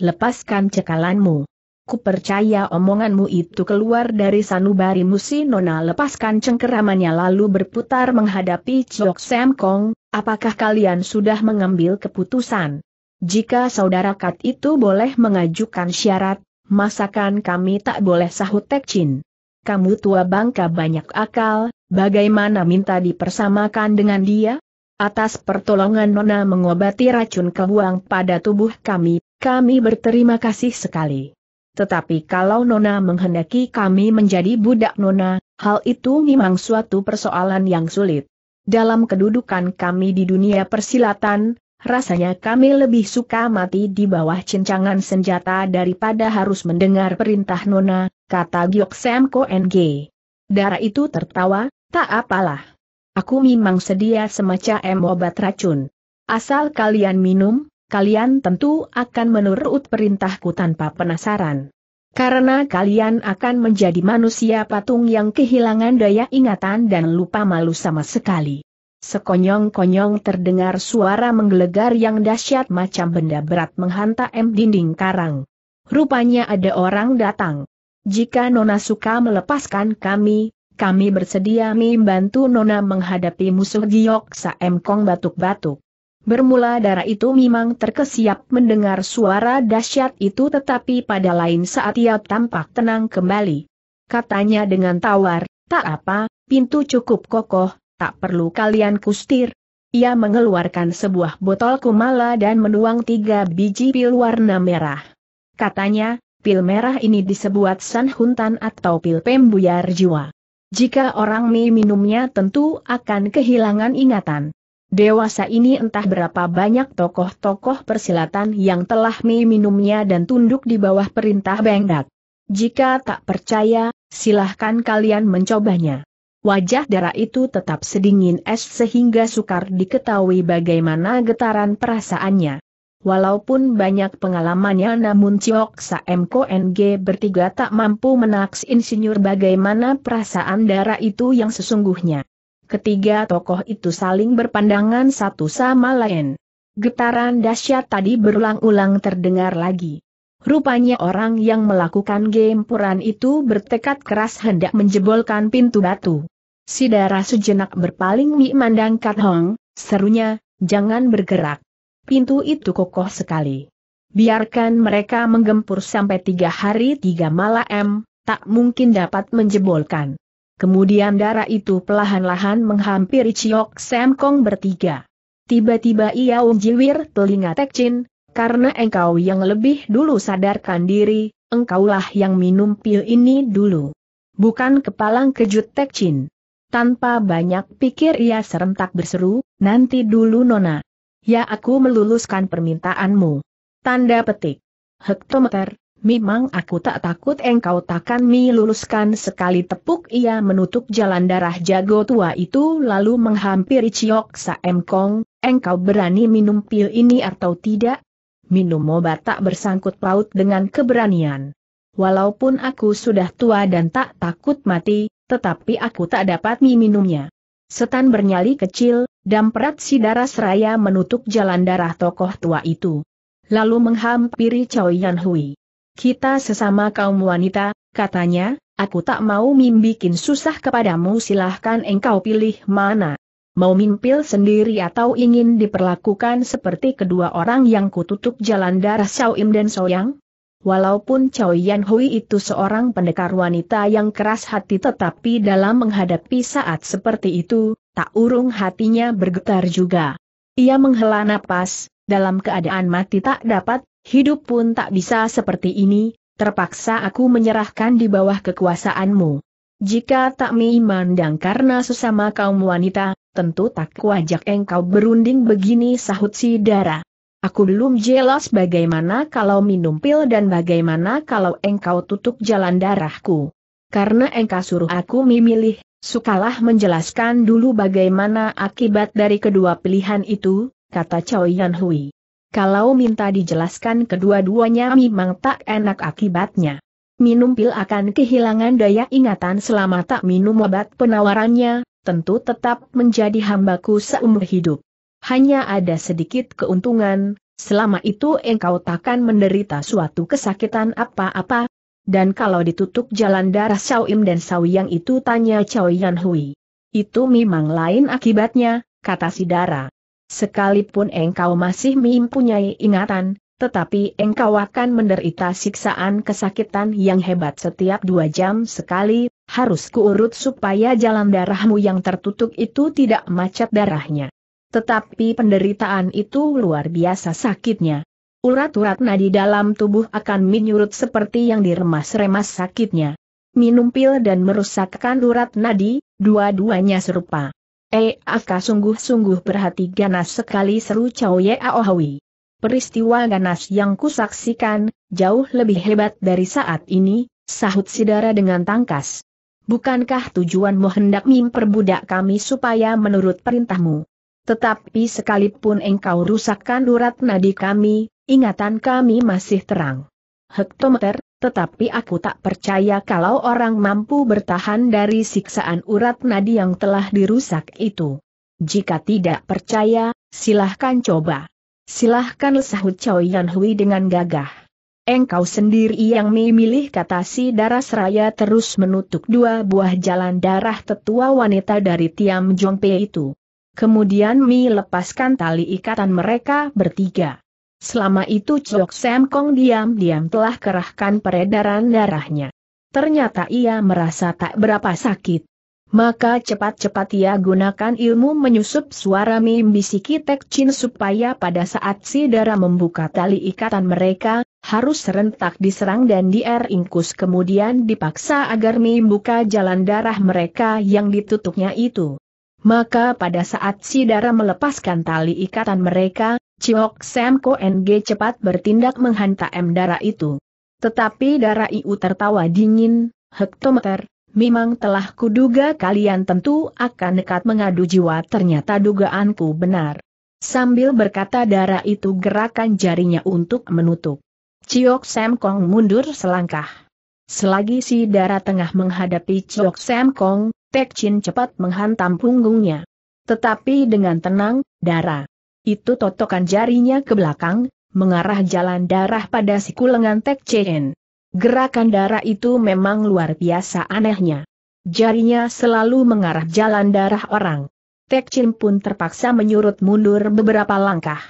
lepaskan cekalanmu. Kupercaya omonganmu itu keluar dari sanubarimu si Nona lepaskan cengkeramannya lalu berputar menghadapi Chok Sam Kong, apakah kalian sudah mengambil keputusan? Jika saudara Kat itu boleh mengajukan syarat, masakan kami tak boleh sahut Tek Chin. Kamu tua bangka banyak akal, bagaimana minta dipersamakan dengan dia? Atas pertolongan Nona mengobati racun kebuang pada tubuh kami, kami berterima kasih sekali. Tetapi kalau Nona menghendaki kami menjadi budak Nona, hal itu memang suatu persoalan yang sulit. Dalam kedudukan kami di dunia persilatan, rasanya kami lebih suka mati di bawah cincangan senjata daripada harus mendengar perintah Nona, kata Giok Sam NG. Dara itu tertawa, tak apalah. Aku memang sedia semacam obat racun. Asal kalian minum, kalian tentu akan menurut perintahku tanpa penasaran. Karena kalian akan menjadi manusia patung yang kehilangan daya ingatan dan lupa malu sama sekali. Sekonyong-konyong terdengar suara menggelegar yang dahsyat macam benda berat menghantam dinding karang. Rupanya ada orang datang. Jika Nona suka melepaskan kami, kami bersedia membantu Nona menghadapi musuh Giok Saem Kong batuk-batuk. Bermula darah itu memang terkesiap mendengar suara dahsyat itu tetapi pada lain saat ia tampak tenang kembali. Katanya dengan tawar, tak apa, pintu cukup kokoh, tak perlu kalian kustir. Ia mengeluarkan sebuah botol kumala dan menuang tiga biji pil warna merah. Katanya, pil merah ini disebut sanhuntan atau pil pembuyar jiwa. Jika orang mie minumnya tentu akan kehilangan ingatan. Dewasa ini entah berapa banyak tokoh-tokoh persilatan yang telah meminumnya dan tunduk di bawah perintah Bengdak. Jika tak percaya, silahkan kalian mencobanya. Wajah darah itu tetap sedingin es sehingga sukar diketahui bagaimana getaran perasaannya. Walaupun banyak pengalamannya namun Ciok Saem G bertiga tak mampu menaks insinyur bagaimana perasaan darah itu yang sesungguhnya. Ketiga tokoh itu saling berpandangan satu sama lain. Getaran dahsyat tadi berulang-ulang terdengar lagi. Rupanya orang yang melakukan gempuran itu bertekad keras hendak menjebolkan pintu batu. Si darah sejenak berpaling Mi mandang Kat Hong, serunya, jangan bergerak. Pintu itu kokoh sekali. Biarkan mereka menggempur sampai tiga hari tiga malam, tak mungkin dapat menjebolkan. Kemudian darah itu pelahan-lahan menghampiri Chiok Sam Kong bertiga. Tiba-tiba ia unjiwir telinga Tekcin, karena engkau yang lebih dulu sadarkan diri, engkaulah yang minum pil ini dulu. Bukan kepalang kejut Tekcin. Tanpa banyak pikir ia serentak berseru, nanti dulu Nona. Ya aku meluluskan permintaanmu. Tanda petik. Hektometer, Memang aku tak takut engkau takkan mi sekali tepuk ia menutup jalan darah jago tua itu lalu menghampiri Ciok Saem Kong, engkau berani minum pil ini atau tidak? Minum obat tak bersangkut paut dengan keberanian. Walaupun aku sudah tua dan tak takut mati, tetapi aku tak dapat mi Setan bernyali kecil, dan perat si darah seraya menutup jalan darah tokoh tua itu. Lalu menghampiri Choi Yan Hui kita sesama kaum wanita, katanya, aku tak mau mimbikin susah kepadamu silahkan engkau pilih mana. Mau mimpil sendiri atau ingin diperlakukan seperti kedua orang yang kututup jalan darah Xiao Im dan Soyang? Walaupun Chao Yan Hui itu seorang pendekar wanita yang keras hati tetapi dalam menghadapi saat seperti itu, tak urung hatinya bergetar juga. Ia menghela napas, dalam keadaan mati tak dapat Hidup pun tak bisa seperti ini, terpaksa aku menyerahkan di bawah kekuasaanmu. Jika tak dan karena sesama kaum wanita, tentu tak kuajak engkau berunding begini sahut si Dara. Aku belum jelas bagaimana kalau minum pil dan bagaimana kalau engkau tutup jalan darahku. Karena engkau suruh aku memilih, sukalah menjelaskan dulu bagaimana akibat dari kedua pilihan itu, kata Choi Yan Hui. Kalau minta dijelaskan kedua-duanya memang tak enak akibatnya. Minum pil akan kehilangan daya ingatan selama tak minum obat penawarannya, tentu tetap menjadi hambaku seumur hidup. Hanya ada sedikit keuntungan, selama itu engkau takkan menderita suatu kesakitan apa-apa, dan kalau ditutup jalan darah Im dan Yang itu tanya Cao Yan Hui. Itu memang lain akibatnya, kata si darah. Sekalipun engkau masih mempunyai ingatan, tetapi engkau akan menderita siksaan kesakitan yang hebat setiap dua jam sekali, harus kuurut supaya jalan darahmu yang tertutup itu tidak macet darahnya. Tetapi penderitaan itu luar biasa sakitnya. Urat-urat nadi dalam tubuh akan menyurut seperti yang diremas-remas sakitnya. Minum pil dan merusakkan urat nadi, dua-duanya serupa. Eh, Aka sungguh-sungguh berhati ganas sekali seru Chow Ye Aohui. Peristiwa ganas yang kusaksikan, jauh lebih hebat dari saat ini, sahut Sidara dengan tangkas. Bukankah tujuanmu hendak memperbudak kami supaya menurut perintahmu? Tetapi sekalipun engkau rusakkan urat nadi kami, ingatan kami masih terang. Hektometer, tetapi aku tak percaya kalau orang mampu bertahan dari siksaan urat nadi yang telah dirusak itu. Jika tidak percaya, silahkan coba. Silahkan sahut Chow Yan dengan gagah. Engkau sendiri yang memilih kata si darah seraya terus menutup dua buah jalan darah tetua wanita dari Tiam Jongpe itu. Kemudian Mi lepaskan tali ikatan mereka bertiga. Selama itu Chok Sam Kong diam-diam telah kerahkan peredaran darahnya. Ternyata ia merasa tak berapa sakit. Maka cepat-cepat ia gunakan ilmu menyusup suara Mim bisiki Tek Chin supaya pada saat si darah membuka tali ikatan mereka, harus serentak diserang dan ingkus kemudian dipaksa agar membuka jalan darah mereka yang ditutupnya itu. Maka pada saat si Sidara melepaskan tali ikatan mereka, Ciok Sam Ko NG cepat bertindak menghantam darah itu. Tetapi darah itu tertawa dingin, hektometer, memang telah kuduga kalian tentu akan nekat mengadu jiwa ternyata dugaanku benar. Sambil berkata darah itu gerakan jarinya untuk menutup. Ciok Sam Kong mundur selangkah. Selagi si darah tengah menghadapi Chok Sam Kong, Tek Chin cepat menghantam punggungnya. Tetapi dengan tenang, darah. Itu totokan jarinya ke belakang, mengarah jalan darah pada siku lengan Tek Chin. Gerakan darah itu memang luar biasa anehnya. Jarinya selalu mengarah jalan darah orang. Tek Chin pun terpaksa menyurut mundur beberapa langkah.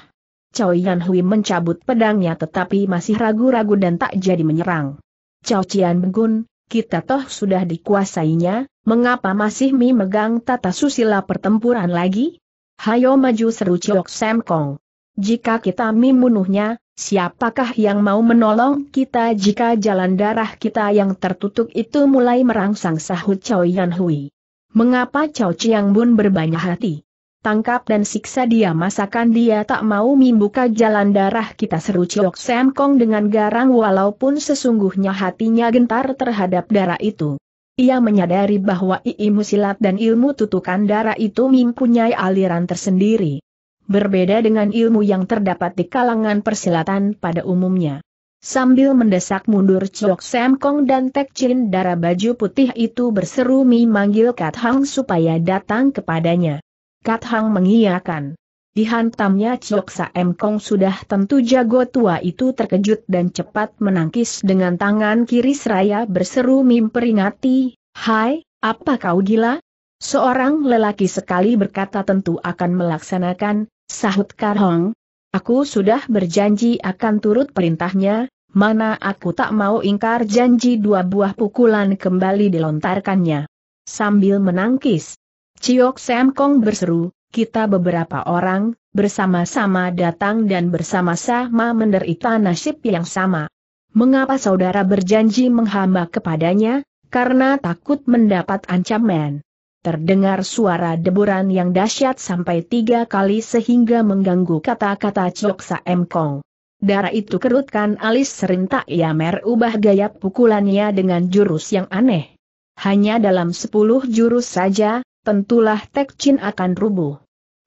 Chao Yan Hui mencabut pedangnya tetapi masih ragu-ragu dan tak jadi menyerang. Cao Cian Begun, kita toh sudah dikuasainya, mengapa masih mi megang tata susila pertempuran lagi? Hayo maju seru Ciok Sam Kong. Jika kita membunuhnya, siapakah yang mau menolong kita jika jalan darah kita yang tertutup itu mulai merangsang sahut Cao Yan Hui? Mengapa Cao Chiang Bun berbanyak hati? tangkap dan siksa dia masakan dia tak mau membuka jalan darah kita seru Ciok Sam Kong dengan garang walaupun sesungguhnya hatinya gentar terhadap darah itu. Ia menyadari bahwa ilmu silat dan ilmu tutukan darah itu mempunyai aliran tersendiri. Berbeda dengan ilmu yang terdapat di kalangan persilatan pada umumnya. Sambil mendesak mundur Chok Sam Kong dan Tek Chin darah baju putih itu berseru memanggil Kat Hang supaya datang kepadanya. Kat Hang mengiyakan. Dihantamnya Chok M Kong sudah tentu jago tua itu terkejut dan cepat menangkis dengan tangan kiri seraya berseru mimperingati, Hai, apa kau gila? Seorang lelaki sekali berkata tentu akan melaksanakan, sahut Hang. Aku sudah berjanji akan turut perintahnya, mana aku tak mau ingkar janji dua buah pukulan kembali dilontarkannya. Sambil menangkis, Ciok Sam Kong berseru, kita beberapa orang, bersama-sama datang dan bersama-sama menderita nasib yang sama. Mengapa saudara berjanji menghamba kepadanya? Karena takut mendapat ancaman. Terdengar suara deburan yang dahsyat sampai tiga kali sehingga mengganggu kata-kata Ciok Sam Kong. Darah itu kerutkan alis serintak ia merubah gaya pukulannya dengan jurus yang aneh. Hanya dalam sepuluh jurus saja, tentulah Tek Chin akan rubuh.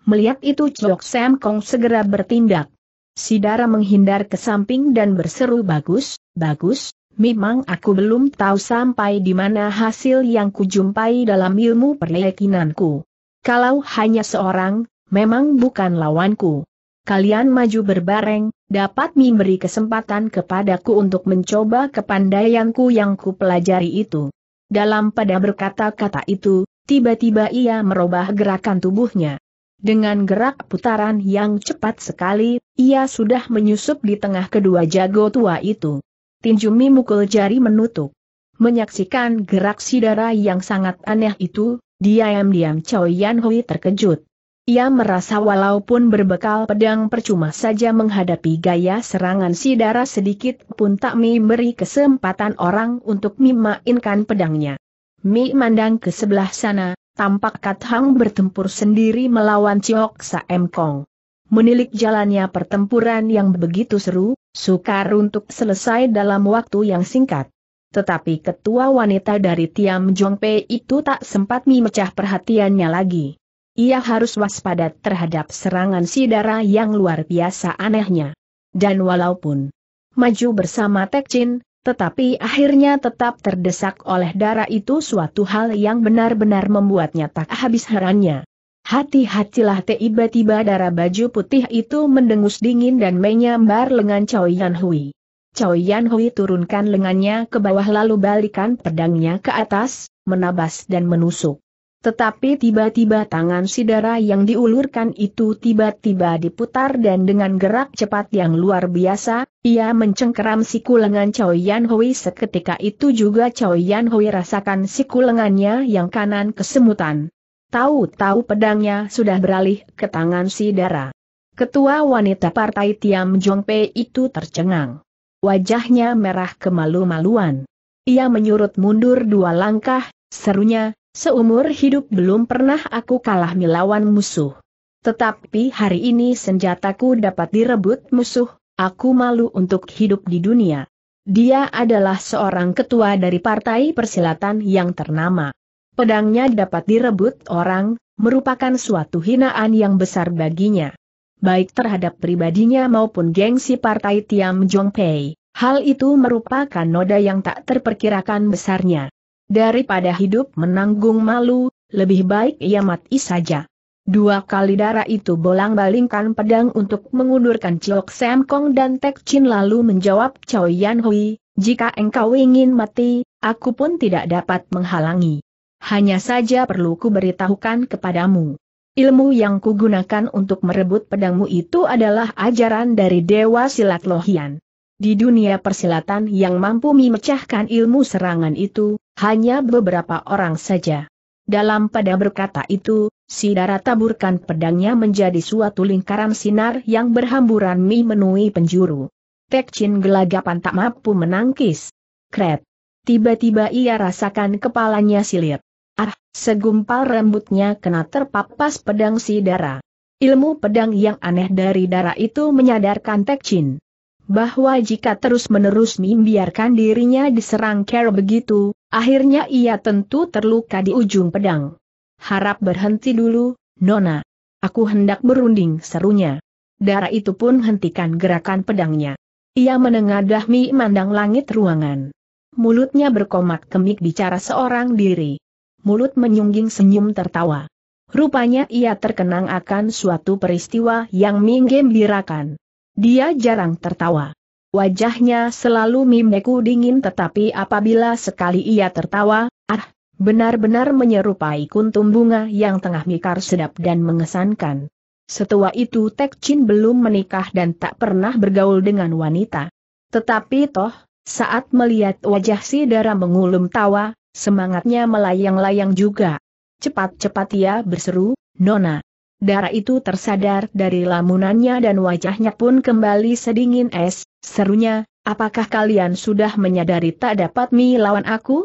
Melihat itu Chok Sam Kong segera bertindak. Sidara menghindar ke samping dan berseru bagus, bagus, memang aku belum tahu sampai di mana hasil yang kujumpai dalam ilmu perlekinanku. Kalau hanya seorang, memang bukan lawanku. Kalian maju berbareng, dapat memberi kesempatan kepadaku untuk mencoba kepandaianku yang kupelajari itu. Dalam pada berkata-kata itu, Tiba-tiba ia merubah gerakan tubuhnya. Dengan gerak putaran yang cepat sekali, ia sudah menyusup di tengah kedua jago tua itu. Tinjumi mukul jari menutup. Menyaksikan gerak sidara yang sangat aneh itu, diam-diam Chow Yan Hui terkejut. Ia merasa walaupun berbekal pedang percuma saja menghadapi gaya serangan sidara sedikit pun tak memberi kesempatan orang untuk memainkan pedangnya. Mi mandang ke sebelah sana, tampak Kat Hang bertempur sendiri melawan Ciok M Kong. Menilik jalannya pertempuran yang begitu seru, sukar untuk selesai dalam waktu yang singkat. Tetapi ketua wanita dari Tiam Jong Pei itu tak sempat memecah perhatiannya lagi. Ia harus waspada terhadap serangan sidara yang luar biasa anehnya. Dan walaupun maju bersama Tek Chin. Tetapi akhirnya tetap terdesak oleh darah itu suatu hal yang benar-benar membuatnya tak habis herannya. Hati-hatilah tiba-tiba darah baju putih itu mendengus dingin dan menyambar lengan Chow Yan Hui. Chow Yan Hui turunkan lengannya ke bawah lalu balikan pedangnya ke atas, menabas dan menusuk. Tetapi tiba-tiba tangan Sidara yang diulurkan itu tiba-tiba diputar dan dengan gerak cepat yang luar biasa, ia mencengkeram siku lengan Chow Yan Hui seketika itu juga Chow Yan Hui rasakan siku lengannya yang kanan kesemutan. Tahu-tahu pedangnya sudah beralih ke tangan Sidara. Ketua wanita partai Tiam Jongpe itu tercengang. Wajahnya merah kemalu-maluan. Ia menyurut mundur dua langkah, serunya, Seumur hidup belum pernah aku kalah melawan musuh. Tetapi hari ini senjataku dapat direbut musuh, aku malu untuk hidup di dunia. Dia adalah seorang ketua dari partai persilatan yang ternama. Pedangnya dapat direbut orang, merupakan suatu hinaan yang besar baginya. Baik terhadap pribadinya maupun gengsi partai Tiam Jong Pei, hal itu merupakan noda yang tak terperkirakan besarnya. Daripada hidup menanggung malu, lebih baik ia mati saja. Dua kali darah itu bolang-balingkan pedang untuk mengundurkan Chok Sam Kong dan Tek Chin lalu menjawab Chow Yan Hui, jika engkau ingin mati, aku pun tidak dapat menghalangi. Hanya saja perlu ku beritahukan kepadamu. Ilmu yang kugunakan untuk merebut pedangmu itu adalah ajaran dari Dewa Silat Lohian. Di dunia persilatan yang mampu memecahkan ilmu serangan itu, hanya beberapa orang saja. Dalam pada berkata itu, Sidara taburkan pedangnya menjadi suatu lingkaran sinar yang berhamburan memenuhi penjuru. Tekcin gelagapan tak mampu menangkis. Kret. Tiba-tiba ia rasakan kepalanya silir. Ah, segumpal rambutnya kena terpapas pedang Sidara. Ilmu pedang yang aneh dari darah itu menyadarkan Tekcin bahwa jika terus-menerus membiarkan dirinya diserang Kero begitu, akhirnya ia tentu terluka di ujung pedang. Harap berhenti dulu, Nona. Aku hendak berunding serunya. Darah itu pun hentikan gerakan pedangnya. Ia menengadah mi mandang langit ruangan. Mulutnya berkomak kemik bicara seorang diri. Mulut menyungging senyum tertawa. Rupanya ia terkenang akan suatu peristiwa yang birakan. Dia jarang tertawa. Wajahnya selalu mimbeku dingin tetapi apabila sekali ia tertawa, ah, benar-benar menyerupai kuntum bunga yang tengah mikar sedap dan mengesankan. Setua itu Tek Chin belum menikah dan tak pernah bergaul dengan wanita. Tetapi toh, saat melihat wajah si Dara mengulum tawa, semangatnya melayang-layang juga. Cepat-cepat ia berseru, Nona, darah itu tersadar dari lamunannya dan wajahnya pun kembali sedingin es, serunya, apakah kalian sudah menyadari tak dapat melawan aku?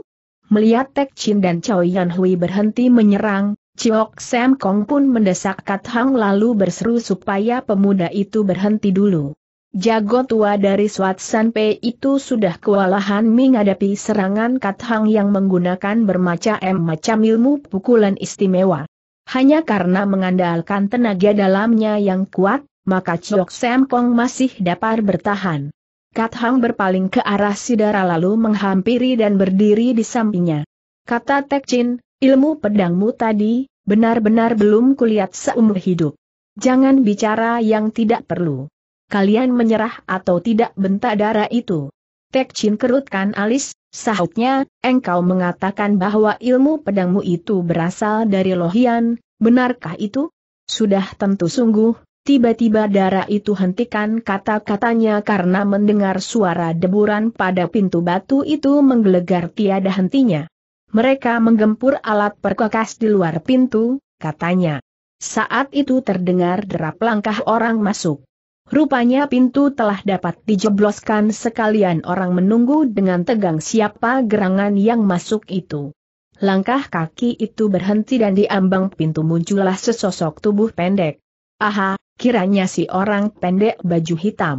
Melihat Tek Chin dan Chow Yan Hui berhenti menyerang, Chiok Sam Kong pun mendesak Kat Hang lalu berseru supaya pemuda itu berhenti dulu. Jago tua dari Swat San Pei itu sudah kewalahan menghadapi serangan Kat Hang yang menggunakan bermacam-macam ilmu pukulan istimewa. Hanya karena mengandalkan tenaga dalamnya yang kuat, maka Chok Sam Kong masih dapat bertahan. Kat Hang berpaling ke arah Sidara lalu menghampiri dan berdiri di sampingnya. Kata Tek Chin, ilmu pedangmu tadi, benar-benar belum kulihat seumur hidup. Jangan bicara yang tidak perlu. Kalian menyerah atau tidak bentak darah itu. Tek Chin kerutkan alis, Sahutnya, engkau mengatakan bahwa ilmu pedangmu itu berasal dari lohian, benarkah itu? Sudah tentu sungguh, tiba-tiba darah itu hentikan kata-katanya karena mendengar suara deburan pada pintu batu itu menggelegar tiada hentinya. Mereka menggempur alat perkakas di luar pintu, katanya. Saat itu terdengar derap langkah orang masuk. Rupanya pintu telah dapat dijebloskan sekalian orang menunggu dengan tegang siapa gerangan yang masuk itu. Langkah kaki itu berhenti dan di ambang pintu muncullah sesosok tubuh pendek. Aha, kiranya si orang pendek baju hitam.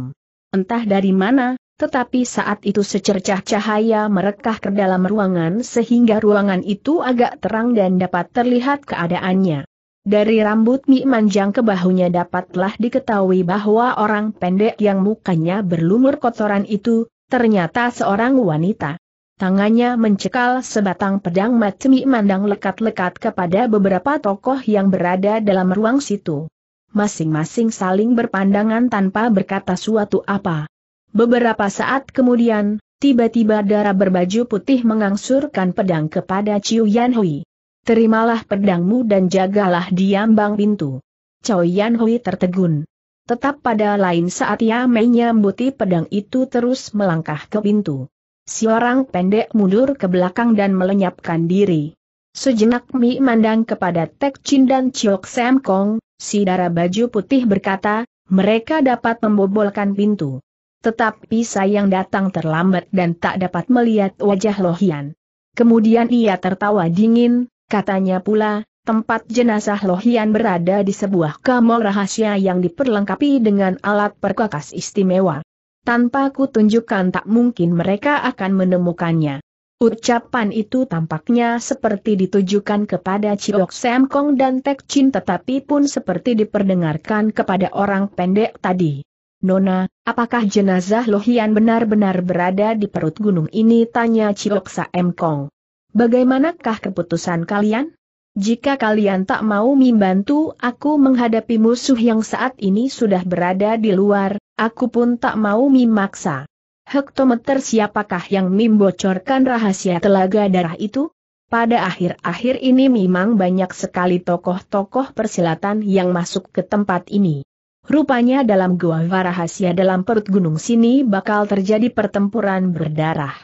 Entah dari mana, tetapi saat itu secercah cahaya merekah ke dalam ruangan sehingga ruangan itu agak terang dan dapat terlihat keadaannya. Dari rambut Mi manjang ke bahunya dapatlah diketahui bahwa orang pendek yang mukanya berlumur kotoran itu, ternyata seorang wanita. Tangannya mencekal sebatang pedang mat Mi mandang lekat-lekat kepada beberapa tokoh yang berada dalam ruang situ. Masing-masing saling berpandangan tanpa berkata suatu apa. Beberapa saat kemudian, tiba-tiba darah berbaju putih mengangsurkan pedang kepada Ciu Yan Hui. Terimalah pedangmu dan jagalah diam bang pintu. Chow Yan Hui tertegun. Tetap pada lain saat ia menyambuti pedang itu terus melangkah ke pintu. Si orang pendek mundur ke belakang dan melenyapkan diri. Sejenak Mi mandang kepada Tek Chin dan Chiok Sam Kong, si darah baju putih berkata, mereka dapat membobolkan pintu. Tetapi sayang datang terlambat dan tak dapat melihat wajah Lohian. Kemudian ia tertawa dingin, Katanya pula, tempat jenazah Lohian berada di sebuah kamar rahasia yang diperlengkapi dengan alat perkakas istimewa. Tanpa kutunjukkan tak mungkin mereka akan menemukannya. Ucapan itu tampaknya seperti ditujukan kepada Ciok Sam Kong dan Tek Chin tetapi pun seperti diperdengarkan kepada orang pendek tadi. Nona, apakah jenazah Lohian benar-benar berada di perut gunung ini? Tanya Ciok Sam Kong bagaimanakah keputusan kalian? Jika kalian tak mau membantu aku menghadapi musuh yang saat ini sudah berada di luar, aku pun tak mau memaksa. Hektometer siapakah yang membocorkan rahasia telaga darah itu? Pada akhir-akhir ini memang banyak sekali tokoh-tokoh persilatan yang masuk ke tempat ini. Rupanya dalam gua rahasia dalam perut gunung sini bakal terjadi pertempuran berdarah.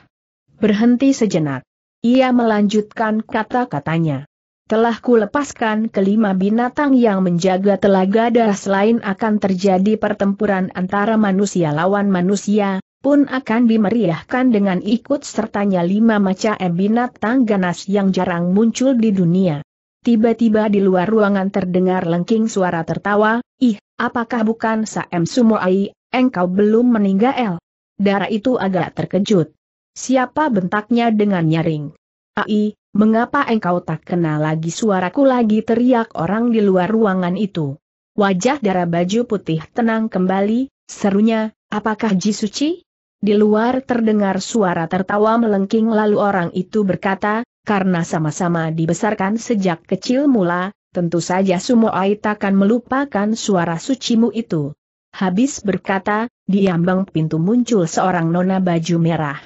Berhenti sejenak. Ia melanjutkan kata-katanya. Telah ku lepaskan kelima binatang yang menjaga telaga darah selain akan terjadi pertempuran antara manusia lawan manusia, pun akan dimeriahkan dengan ikut sertanya lima macam e binatang ganas yang jarang muncul di dunia. Tiba-tiba di luar ruangan terdengar lengking suara tertawa, ih, apakah bukan Saem Sumoai, engkau belum meninggal? darah itu agak terkejut. Siapa bentaknya dengan nyaring? Ai, mengapa engkau tak kenal lagi suaraku lagi teriak orang di luar ruangan itu? Wajah darah baju putih tenang kembali, serunya, apakah Ji Suci? Di luar terdengar suara tertawa melengking lalu orang itu berkata, karena sama-sama dibesarkan sejak kecil mula, tentu saja semua Ai takkan melupakan suara sucimu itu. Habis berkata, di ambang pintu muncul seorang nona baju merah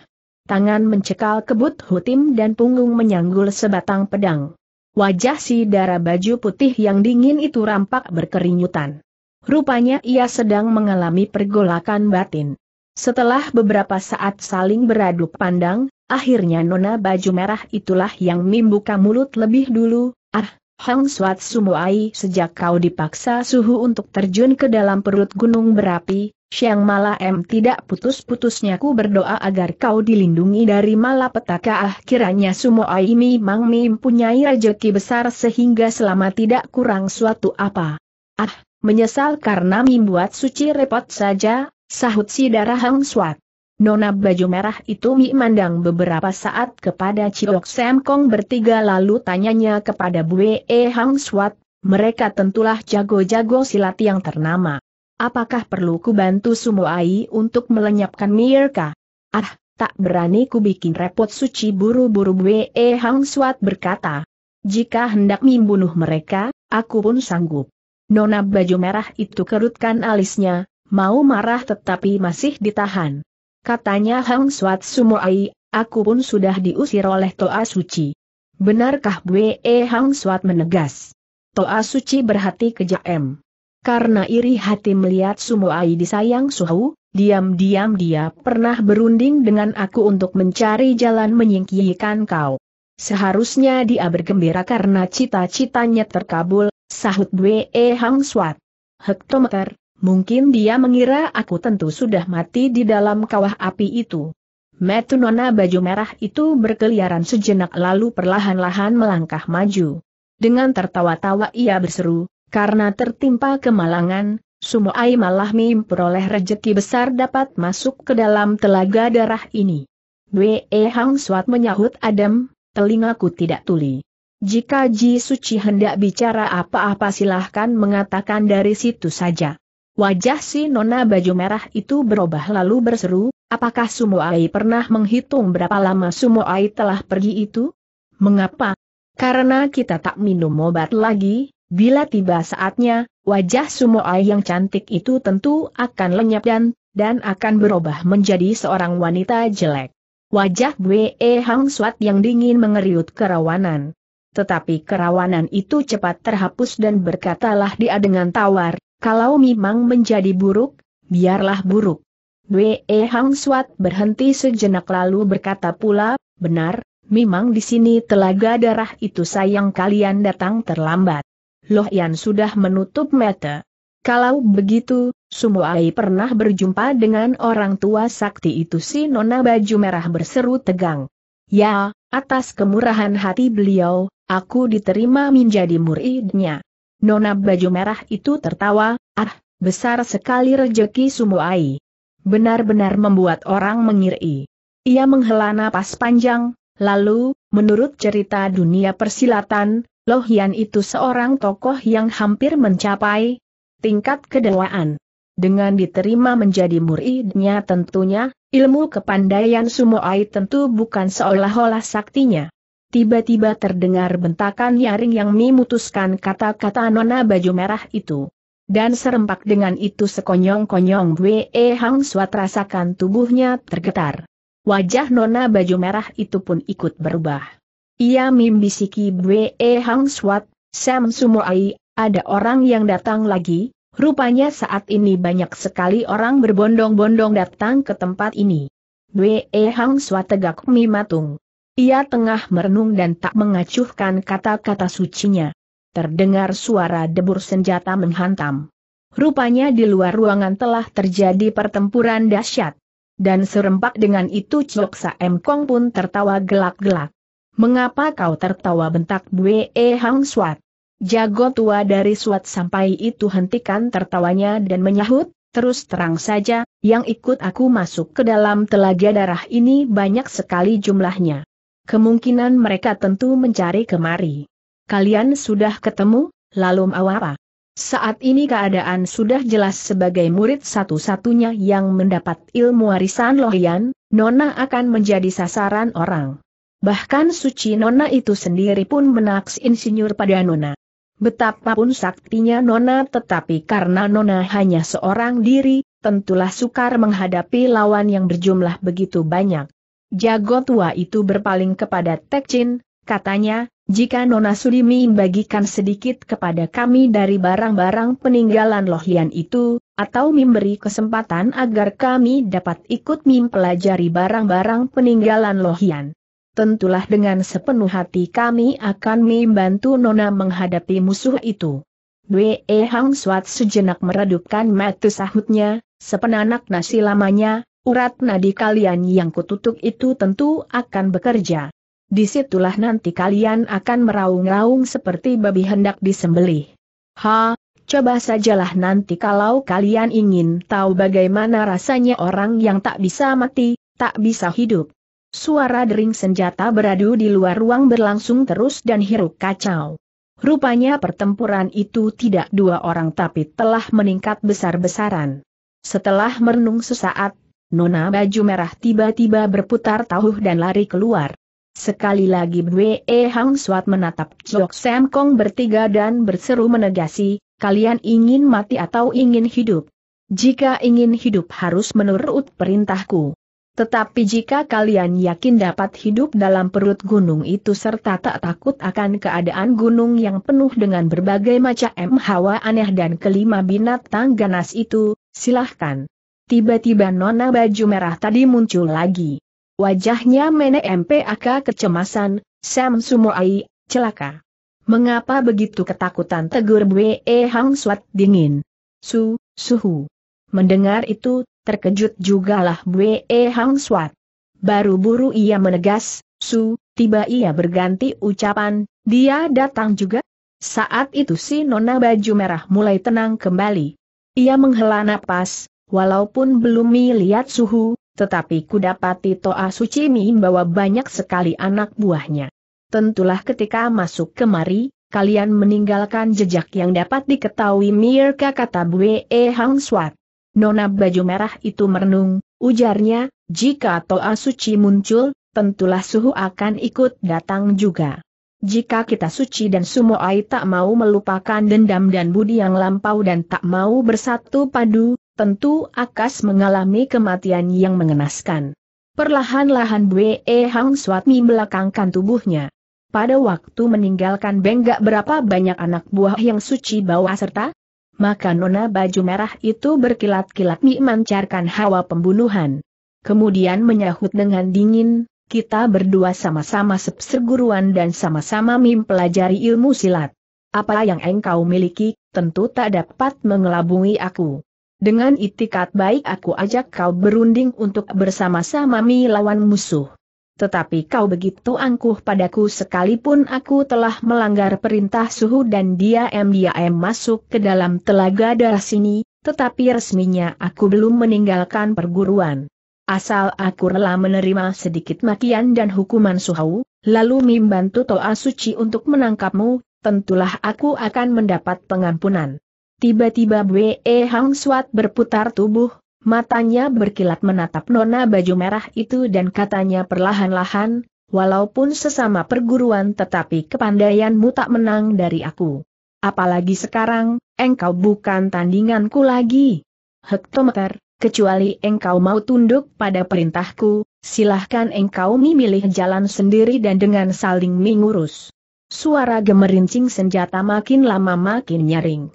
tangan mencekal kebut hutim dan punggung menyanggul sebatang pedang. Wajah si darah baju putih yang dingin itu rampak berkeringutan. Rupanya ia sedang mengalami pergolakan batin. Setelah beberapa saat saling beradu pandang, akhirnya nona baju merah itulah yang membuka mulut lebih dulu, ah, Hang Swat Sumuai sejak kau dipaksa suhu untuk terjun ke dalam perut gunung berapi, Siang malam tidak putus-putusnya ku berdoa agar kau dilindungi dari malapetaka ah kiranya Sumo Aimi Mang mempunyai rejeki besar sehingga selama tidak kurang suatu apa. Ah, menyesal karena buat suci repot saja, sahut si darah Hang Swat. Nona baju merah itu memandang beberapa saat kepada Ciok Sam Kong bertiga lalu tanyanya kepada bu e Hang Swat, mereka tentulah jago-jago silat yang ternama. Apakah perlu ku bantu Sumoai untuk melenyapkan Mirka? Ah, tak berani ku bikin repot suci buru-buru bu e Hang Swat berkata. Jika hendak membunuh mereka, aku pun sanggup. Nona baju merah itu kerutkan alisnya, mau marah tetapi masih ditahan. Katanya Hang sumo Sumoai, aku pun sudah diusir oleh Toa Suci. Benarkah Bwe e Hang Swat menegas? Toa Suci berhati kejam. Karena iri hati melihat Sumoai disayang Suhu, diam-diam dia pernah berunding dengan aku untuk mencari jalan menyingkirkan kau. Seharusnya dia bergembira karena cita-citanya terkabul, sahut Bwe e Hang Swat. Hektometer, Mungkin dia mengira aku tentu sudah mati di dalam kawah api itu. Metunona baju merah itu berkeliaran sejenak lalu perlahan-lahan melangkah maju. Dengan tertawa-tawa ia berseru, karena tertimpa kemalangan, Sumoai malah memperoleh rejeki besar dapat masuk ke dalam telaga darah ini. Wee Hang Suat menyahut Adam, telingaku tidak tuli. Jika Ji Suci hendak bicara apa-apa silahkan mengatakan dari situ saja. Wajah si nona baju merah itu berubah lalu berseru, apakah Sumoai pernah menghitung berapa lama Sumoai telah pergi itu? Mengapa? Karena kita tak minum obat lagi, bila tiba saatnya, wajah Sumoai yang cantik itu tentu akan lenyap dan, dan akan berubah menjadi seorang wanita jelek. Wajah Bwe e Hang Suat yang dingin mengeriut kerawanan. Tetapi kerawanan itu cepat terhapus dan berkatalah dia dengan tawar, kalau memang menjadi buruk, biarlah buruk. Dwe Hang Suat berhenti sejenak lalu berkata pula, benar, memang di sini telaga darah itu sayang kalian datang terlambat. Loh Yan sudah menutup mata. Kalau begitu, Sumuai pernah berjumpa dengan orang tua sakti itu si nona baju merah berseru tegang. Ya, atas kemurahan hati beliau, aku diterima menjadi muridnya. Nona baju merah itu tertawa, ah, besar sekali rejeki Sumuai. Benar-benar membuat orang mengiri. Ia menghela napas panjang, lalu, menurut cerita dunia persilatan, Lohian itu seorang tokoh yang hampir mencapai tingkat kedewaan. Dengan diterima menjadi muridnya tentunya, ilmu kepandaian Sumoai tentu bukan seolah-olah saktinya. Tiba-tiba terdengar bentakan nyaring yang memutuskan kata-kata nona baju merah itu. Dan serempak dengan itu sekonyong-konyong Wei Hang Suat rasakan tubuhnya tergetar. Wajah nona baju merah itu pun ikut berubah. Ia membisiki Wei Hang Suat, Sam Sumuai, ada orang yang datang lagi, rupanya saat ini banyak sekali orang berbondong-bondong datang ke tempat ini. Wei Hang Suat tegak mimatung. Ia tengah merenung dan tak mengacuhkan kata-kata sucinya. Terdengar suara debur senjata menghantam. Rupanya di luar ruangan telah terjadi pertempuran dahsyat. Dan serempak dengan itu Coksa M Kong pun tertawa gelak-gelak. Mengapa kau tertawa bentak Bwe e Hang Swat? Jago tua dari Swat sampai itu hentikan tertawanya dan menyahut, terus terang saja, yang ikut aku masuk ke dalam telaga darah ini banyak sekali jumlahnya. Kemungkinan mereka tentu mencari kemari. Kalian sudah ketemu, lalu mau apa? Saat ini keadaan sudah jelas sebagai murid satu-satunya yang mendapat ilmu warisan Lohian, Nona akan menjadi sasaran orang. Bahkan suci Nona itu sendiri pun menaks insinyur pada Nona. Betapapun saktinya Nona tetapi karena Nona hanya seorang diri, tentulah sukar menghadapi lawan yang berjumlah begitu banyak. Jago tua itu berpaling kepada Tek Chin, katanya, jika Nona Sudimi bagikan sedikit kepada kami dari barang-barang peninggalan Lohian itu, atau memberi kesempatan agar kami dapat ikut mempelajari barang-barang peninggalan Lohian. Tentulah dengan sepenuh hati kami akan membantu Nona menghadapi musuh itu. Dwe Hang Suat sejenak meredupkan mata sahutnya, sepenanak nasi lamanya, urat nadi kalian yang kututuk itu tentu akan bekerja. Disitulah nanti kalian akan meraung-raung seperti babi hendak disembelih. Ha, coba sajalah nanti kalau kalian ingin tahu bagaimana rasanya orang yang tak bisa mati, tak bisa hidup. Suara dering senjata beradu di luar ruang berlangsung terus dan hiruk kacau. Rupanya pertempuran itu tidak dua orang tapi telah meningkat besar-besaran. Setelah merenung sesaat, Nona baju merah tiba-tiba berputar tahu dan lari keluar. Sekali lagi Bwe Hang Suat menatap Chok Sam Kong bertiga dan berseru menegasi, kalian ingin mati atau ingin hidup? Jika ingin hidup harus menurut perintahku. Tetapi jika kalian yakin dapat hidup dalam perut gunung itu serta tak takut akan keadaan gunung yang penuh dengan berbagai macam hawa aneh dan kelima binatang ganas itu, silahkan. Tiba-tiba nona baju merah tadi muncul lagi. Wajahnya menek MPAK kecemasan, Sam Sumoai, celaka. Mengapa begitu ketakutan tegur Bwe e Hang Swat dingin? Su, suhu. Mendengar itu, terkejut juga lah Bwe e Hang Swat. Baru buru ia menegas, Su, tiba ia berganti ucapan, dia datang juga. Saat itu si nona baju merah mulai tenang kembali. Ia menghela napas, Walaupun belum melihat suhu, tetapi kudapati Toa Suci membawa banyak sekali anak buahnya. Tentulah ketika masuk kemari, kalian meninggalkan jejak yang dapat diketahui Mirka kata Bwe e Hang Swat. Nona baju merah itu merenung, ujarnya, jika Toa Suci muncul, tentulah suhu akan ikut datang juga. Jika kita suci dan Sumoai tak mau melupakan dendam dan budi yang lampau dan tak mau bersatu padu, tentu Akas mengalami kematian yang mengenaskan. Perlahan-lahan Bwe e Hang Swatmi melakangkan tubuhnya. Pada waktu meninggalkan Benggak berapa banyak anak buah yang suci bawa serta? Maka nona baju merah itu berkilat-kilat memancarkan hawa pembunuhan. Kemudian menyahut dengan dingin, kita berdua sama-sama seperguruan dan sama-sama mim pelajari ilmu silat. Apa yang engkau miliki, tentu tak dapat mengelabungi aku. Dengan itikat baik aku ajak kau berunding untuk bersama-sama melawan musuh. Tetapi kau begitu angkuh padaku sekalipun aku telah melanggar perintah suhu dan dia diam masuk ke dalam telaga darah sini, tetapi resminya aku belum meninggalkan perguruan. Asal aku rela menerima sedikit makian dan hukuman suhu, lalu membantu Toa Suci untuk menangkapmu, tentulah aku akan mendapat pengampunan. Tiba-tiba Bwe Hang Suat berputar tubuh, matanya berkilat menatap nona baju merah itu dan katanya perlahan-lahan, walaupun sesama perguruan tetapi kepandaianmu tak menang dari aku. Apalagi sekarang, engkau bukan tandinganku lagi. Hektometer, kecuali engkau mau tunduk pada perintahku, silahkan engkau memilih jalan sendiri dan dengan saling mengurus. Suara gemerincing senjata makin lama makin nyaring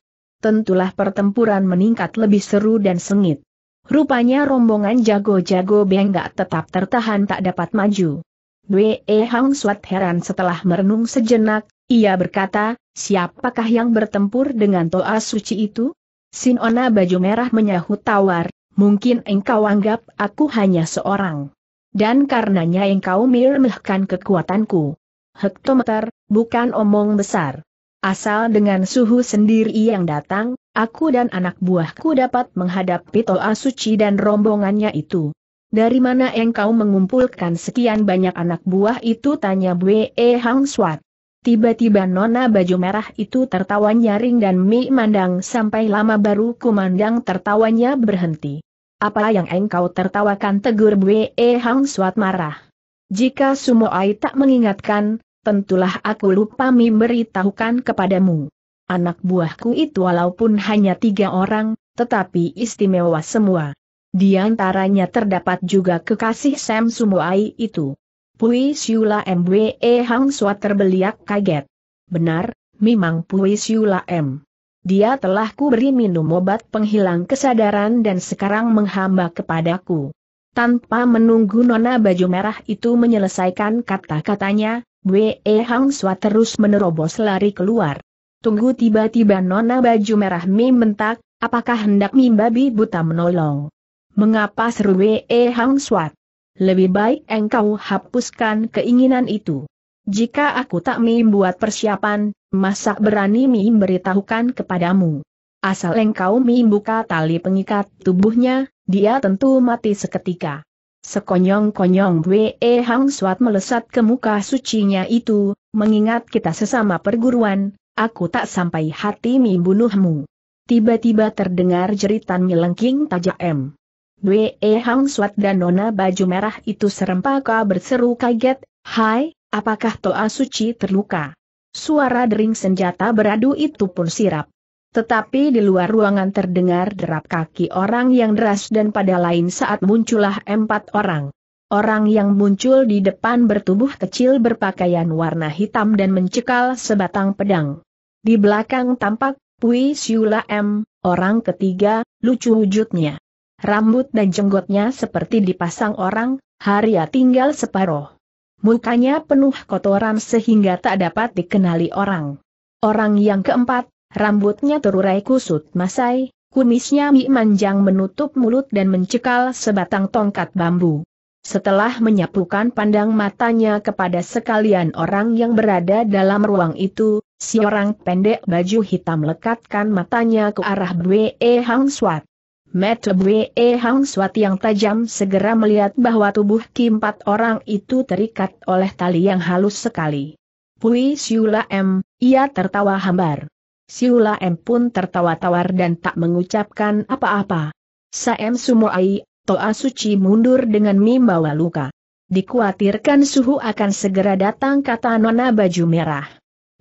tentulah pertempuran meningkat lebih seru dan sengit. Rupanya rombongan jago-jago Benggak tetap tertahan tak dapat maju. Wei Hang Suat heran setelah merenung sejenak, ia berkata, siapakah yang bertempur dengan Toa Suci itu? Sinona baju merah menyahut tawar, mungkin engkau anggap aku hanya seorang. Dan karenanya engkau meremehkan kekuatanku. Hektometer, bukan omong besar. Asal dengan suhu sendiri yang datang, aku dan anak buahku dapat menghadapi Toa Suci dan rombongannya itu. Dari mana engkau mengumpulkan sekian banyak anak buah itu tanya Bwe Hang Swat. Tiba-tiba nona baju merah itu tertawa nyaring dan mi mandang sampai lama baru kumandang tertawanya berhenti. Apa yang engkau tertawakan tegur Bwe Hang Swat marah. Jika sumo Sumoai tak mengingatkan, tentulah aku lupa memberitahukan kepadamu. Anak buahku itu walaupun hanya tiga orang, tetapi istimewa semua. Di antaranya terdapat juga kekasih Sam Sumuai itu. Pui Siula MWE Hang Sua terbeliak kaget. Benar, memang Pui Siula M. Dia telah kuberi minum obat penghilang kesadaran dan sekarang menghamba kepadaku. Tanpa menunggu nona baju merah itu menyelesaikan kata-katanya, Wei Hang Sua terus menerobos lari keluar. Tunggu tiba-tiba nona baju merah Mim mentak, apakah hendak Mim babi buta menolong? Mengapa seru Wei Hang Sua? Lebih baik engkau hapuskan keinginan itu. Jika aku tak Mim buat persiapan, masa berani Mim beritahukan kepadamu. Asal engkau Mim buka tali pengikat tubuhnya, dia tentu mati seketika. Sekonyong-konyong E Hang Suat melesat ke muka sucinya itu, mengingat kita sesama perguruan, aku tak sampai hati membunuhmu. Tiba-tiba terdengar jeritan melengking tajam. E Hang Suat dan Nona baju merah itu serempaka berseru kaget, Hai, apakah Toa Suci terluka? Suara dering senjata beradu itu pun sirap. Tetapi di luar ruangan terdengar derap kaki orang yang deras dan pada lain saat muncullah empat orang. Orang yang muncul di depan bertubuh kecil berpakaian warna hitam dan mencekal sebatang pedang. Di belakang tampak Pui Siula M, orang ketiga, lucu wujudnya. Rambut dan jenggotnya seperti dipasang orang, Haria tinggal separoh, Mukanya penuh kotoran sehingga tak dapat dikenali orang. Orang yang keempat, rambutnya terurai kusut masai, kumisnya mi manjang menutup mulut dan mencekal sebatang tongkat bambu. Setelah menyapukan pandang matanya kepada sekalian orang yang berada dalam ruang itu, si orang pendek baju hitam lekatkan matanya ke arah Bwe e Hang Swat. Mata Bwe e Hang Swat yang tajam segera melihat bahwa tubuh keempat orang itu terikat oleh tali yang halus sekali. Pui Siula M, ia tertawa hambar. Siula M pun tertawa tawar dan tak mengucapkan apa-apa. Saem Sumoai, Toa Suci mundur dengan membawa luka. Dikuatirkan suhu akan segera datang kata Nona Baju Merah.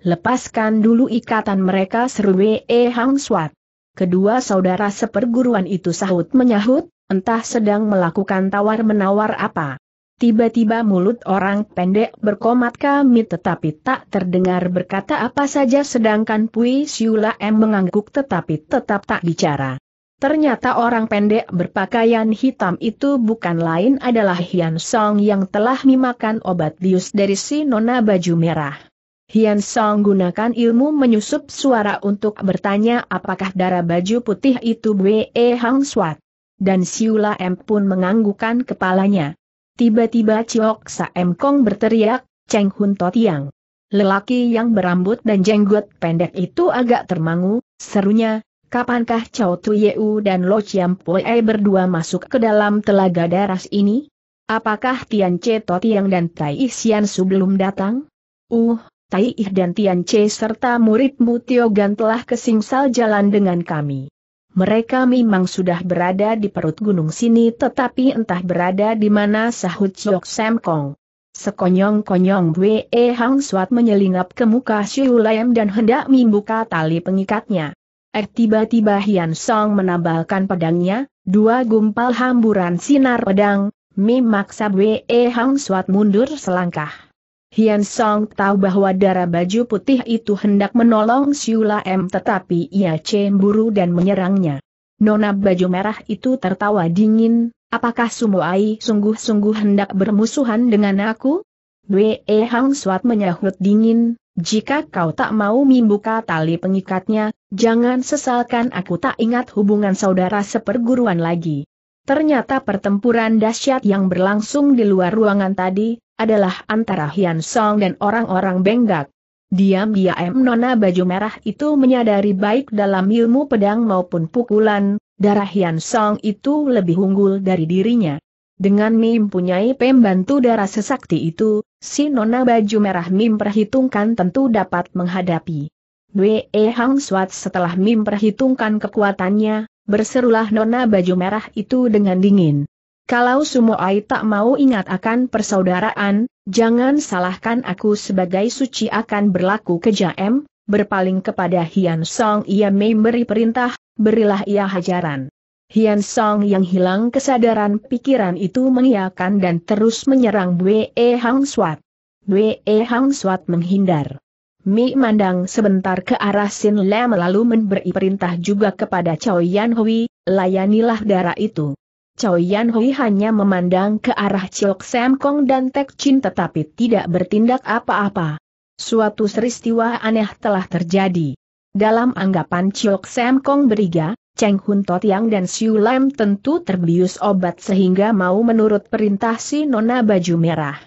Lepaskan dulu ikatan mereka seru Wee Hang Swat. Kedua saudara seperguruan itu sahut menyahut, entah sedang melakukan tawar-menawar apa. Tiba-tiba mulut orang pendek berkomat kami tetapi tak terdengar berkata apa saja sedangkan Pui Siula M mengangguk tetapi tetap tak bicara. Ternyata orang pendek berpakaian hitam itu bukan lain adalah Hian Song yang telah memakan obat bius dari si nona baju merah. Hian Song gunakan ilmu menyusup suara untuk bertanya apakah darah baju putih itu Bwe Hang Swat. Dan Siula M pun menganggukan kepalanya. Tiba-tiba Ciok M Kong berteriak, Cheng Hun To Tiang. Lelaki yang berambut dan jenggot pendek itu agak termangu, serunya, kapankah Chao Tu Yeu dan Lo Chiam Pue berdua masuk ke dalam telaga daras ini? Apakah Tian Che To Tiang dan Tai Sian Su belum datang? Uh, Tai Ih dan Tian Che serta muridmu Tio Tiogan telah kesingsal jalan dengan kami. Mereka memang sudah berada di perut gunung sini tetapi entah berada di mana sahut Jok Sam Kong. Sekonyong-konyong Wee e Hang Suat menyelingap ke muka Siu Lam dan hendak membuka tali pengikatnya. Eh tiba-tiba Hian Song menambalkan pedangnya, dua gumpal hamburan sinar pedang, memaksa Wee e Hang Suat mundur selangkah. Hian Song tahu bahwa darah baju putih itu hendak menolong Siula M tetapi ia cemburu dan menyerangnya. Nona baju merah itu tertawa dingin, apakah Sumoai sungguh-sungguh hendak bermusuhan dengan aku? Wee Hang Suat menyahut dingin, jika kau tak mau membuka tali pengikatnya, jangan sesalkan aku tak ingat hubungan saudara seperguruan lagi. Ternyata pertempuran dahsyat yang berlangsung di luar ruangan tadi, adalah antara Hian Song dan orang-orang Benggak. diam m nona baju merah itu menyadari baik dalam ilmu pedang maupun pukulan, darah Hian Song itu lebih unggul dari dirinya. Dengan Mim mempunyai pembantu darah sesakti itu, si nona baju merah Mim perhitungkan tentu dapat menghadapi. Wei Hang Swat setelah Mim perhitungkan kekuatannya, berserulah nona baju merah itu dengan dingin. Kalau semua Sumoai tak mau ingat akan persaudaraan, jangan salahkan aku sebagai suci akan berlaku kejam, berpaling kepada Hian Song ia memberi perintah, berilah ia hajaran. Hian Song yang hilang kesadaran pikiran itu mengiakan dan terus menyerang Bue Hang Swat. Bue Hang Suat menghindar. Mi mandang sebentar ke arah Sin Le lalu memberi perintah juga kepada Chow Yan Hui, layanilah darah itu. Chow Yan Hui hanya memandang ke arah Chiok Sam Kong dan Tek Chin tetapi tidak bertindak apa-apa. Suatu peristiwa aneh telah terjadi. Dalam anggapan Chiok Sam Kong beriga, Cheng Hun Tot Yang dan Siu Lam tentu terbius obat sehingga mau menurut perintah si Nona Baju Merah.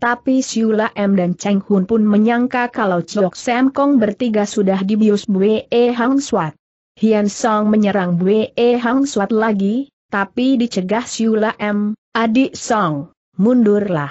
Tapi Siula M dan Cheng Hun pun menyangka kalau Chok Sam Kong bertiga sudah dibius E Hang Swat. Hian Song menyerang E Hang Swat lagi, tapi dicegah Siula M, adik Song, mundurlah.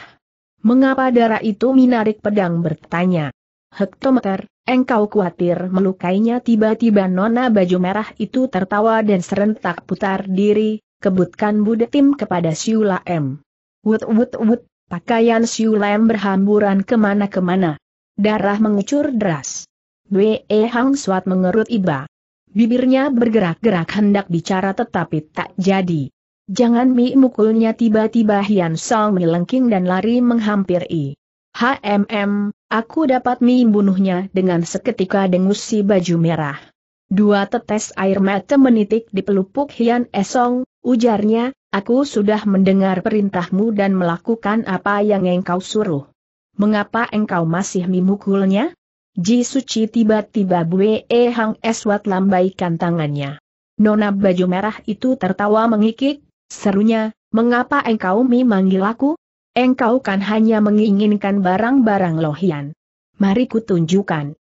Mengapa darah itu menarik pedang bertanya. Hektometer, engkau khawatir melukainya tiba-tiba nona baju merah itu tertawa dan serentak putar diri, kebutkan budetim kepada Siula M. Wut wut wut, Pakaian Siu Lem berhamburan kemana-kemana. Darah mengucur deras. Wei Hang Suat mengerut iba. Bibirnya bergerak-gerak hendak bicara tetapi tak jadi. Jangan mi mukulnya tiba-tiba Hian Song melengking dan lari menghampiri. HMM, aku dapat mi bunuhnya dengan seketika dengus si baju merah. Dua tetes air mata menitik di pelupuk Hian Esong, ujarnya, Aku sudah mendengar perintahmu dan melakukan apa yang engkau suruh. Mengapa engkau masih memukulnya? Ji Suci tiba-tiba Bue Hang Eswat lambaikan tangannya. Nona baju merah itu tertawa mengikik, serunya, mengapa engkau memanggil aku? Engkau kan hanya menginginkan barang-barang lohian. Mari kutunjukkan.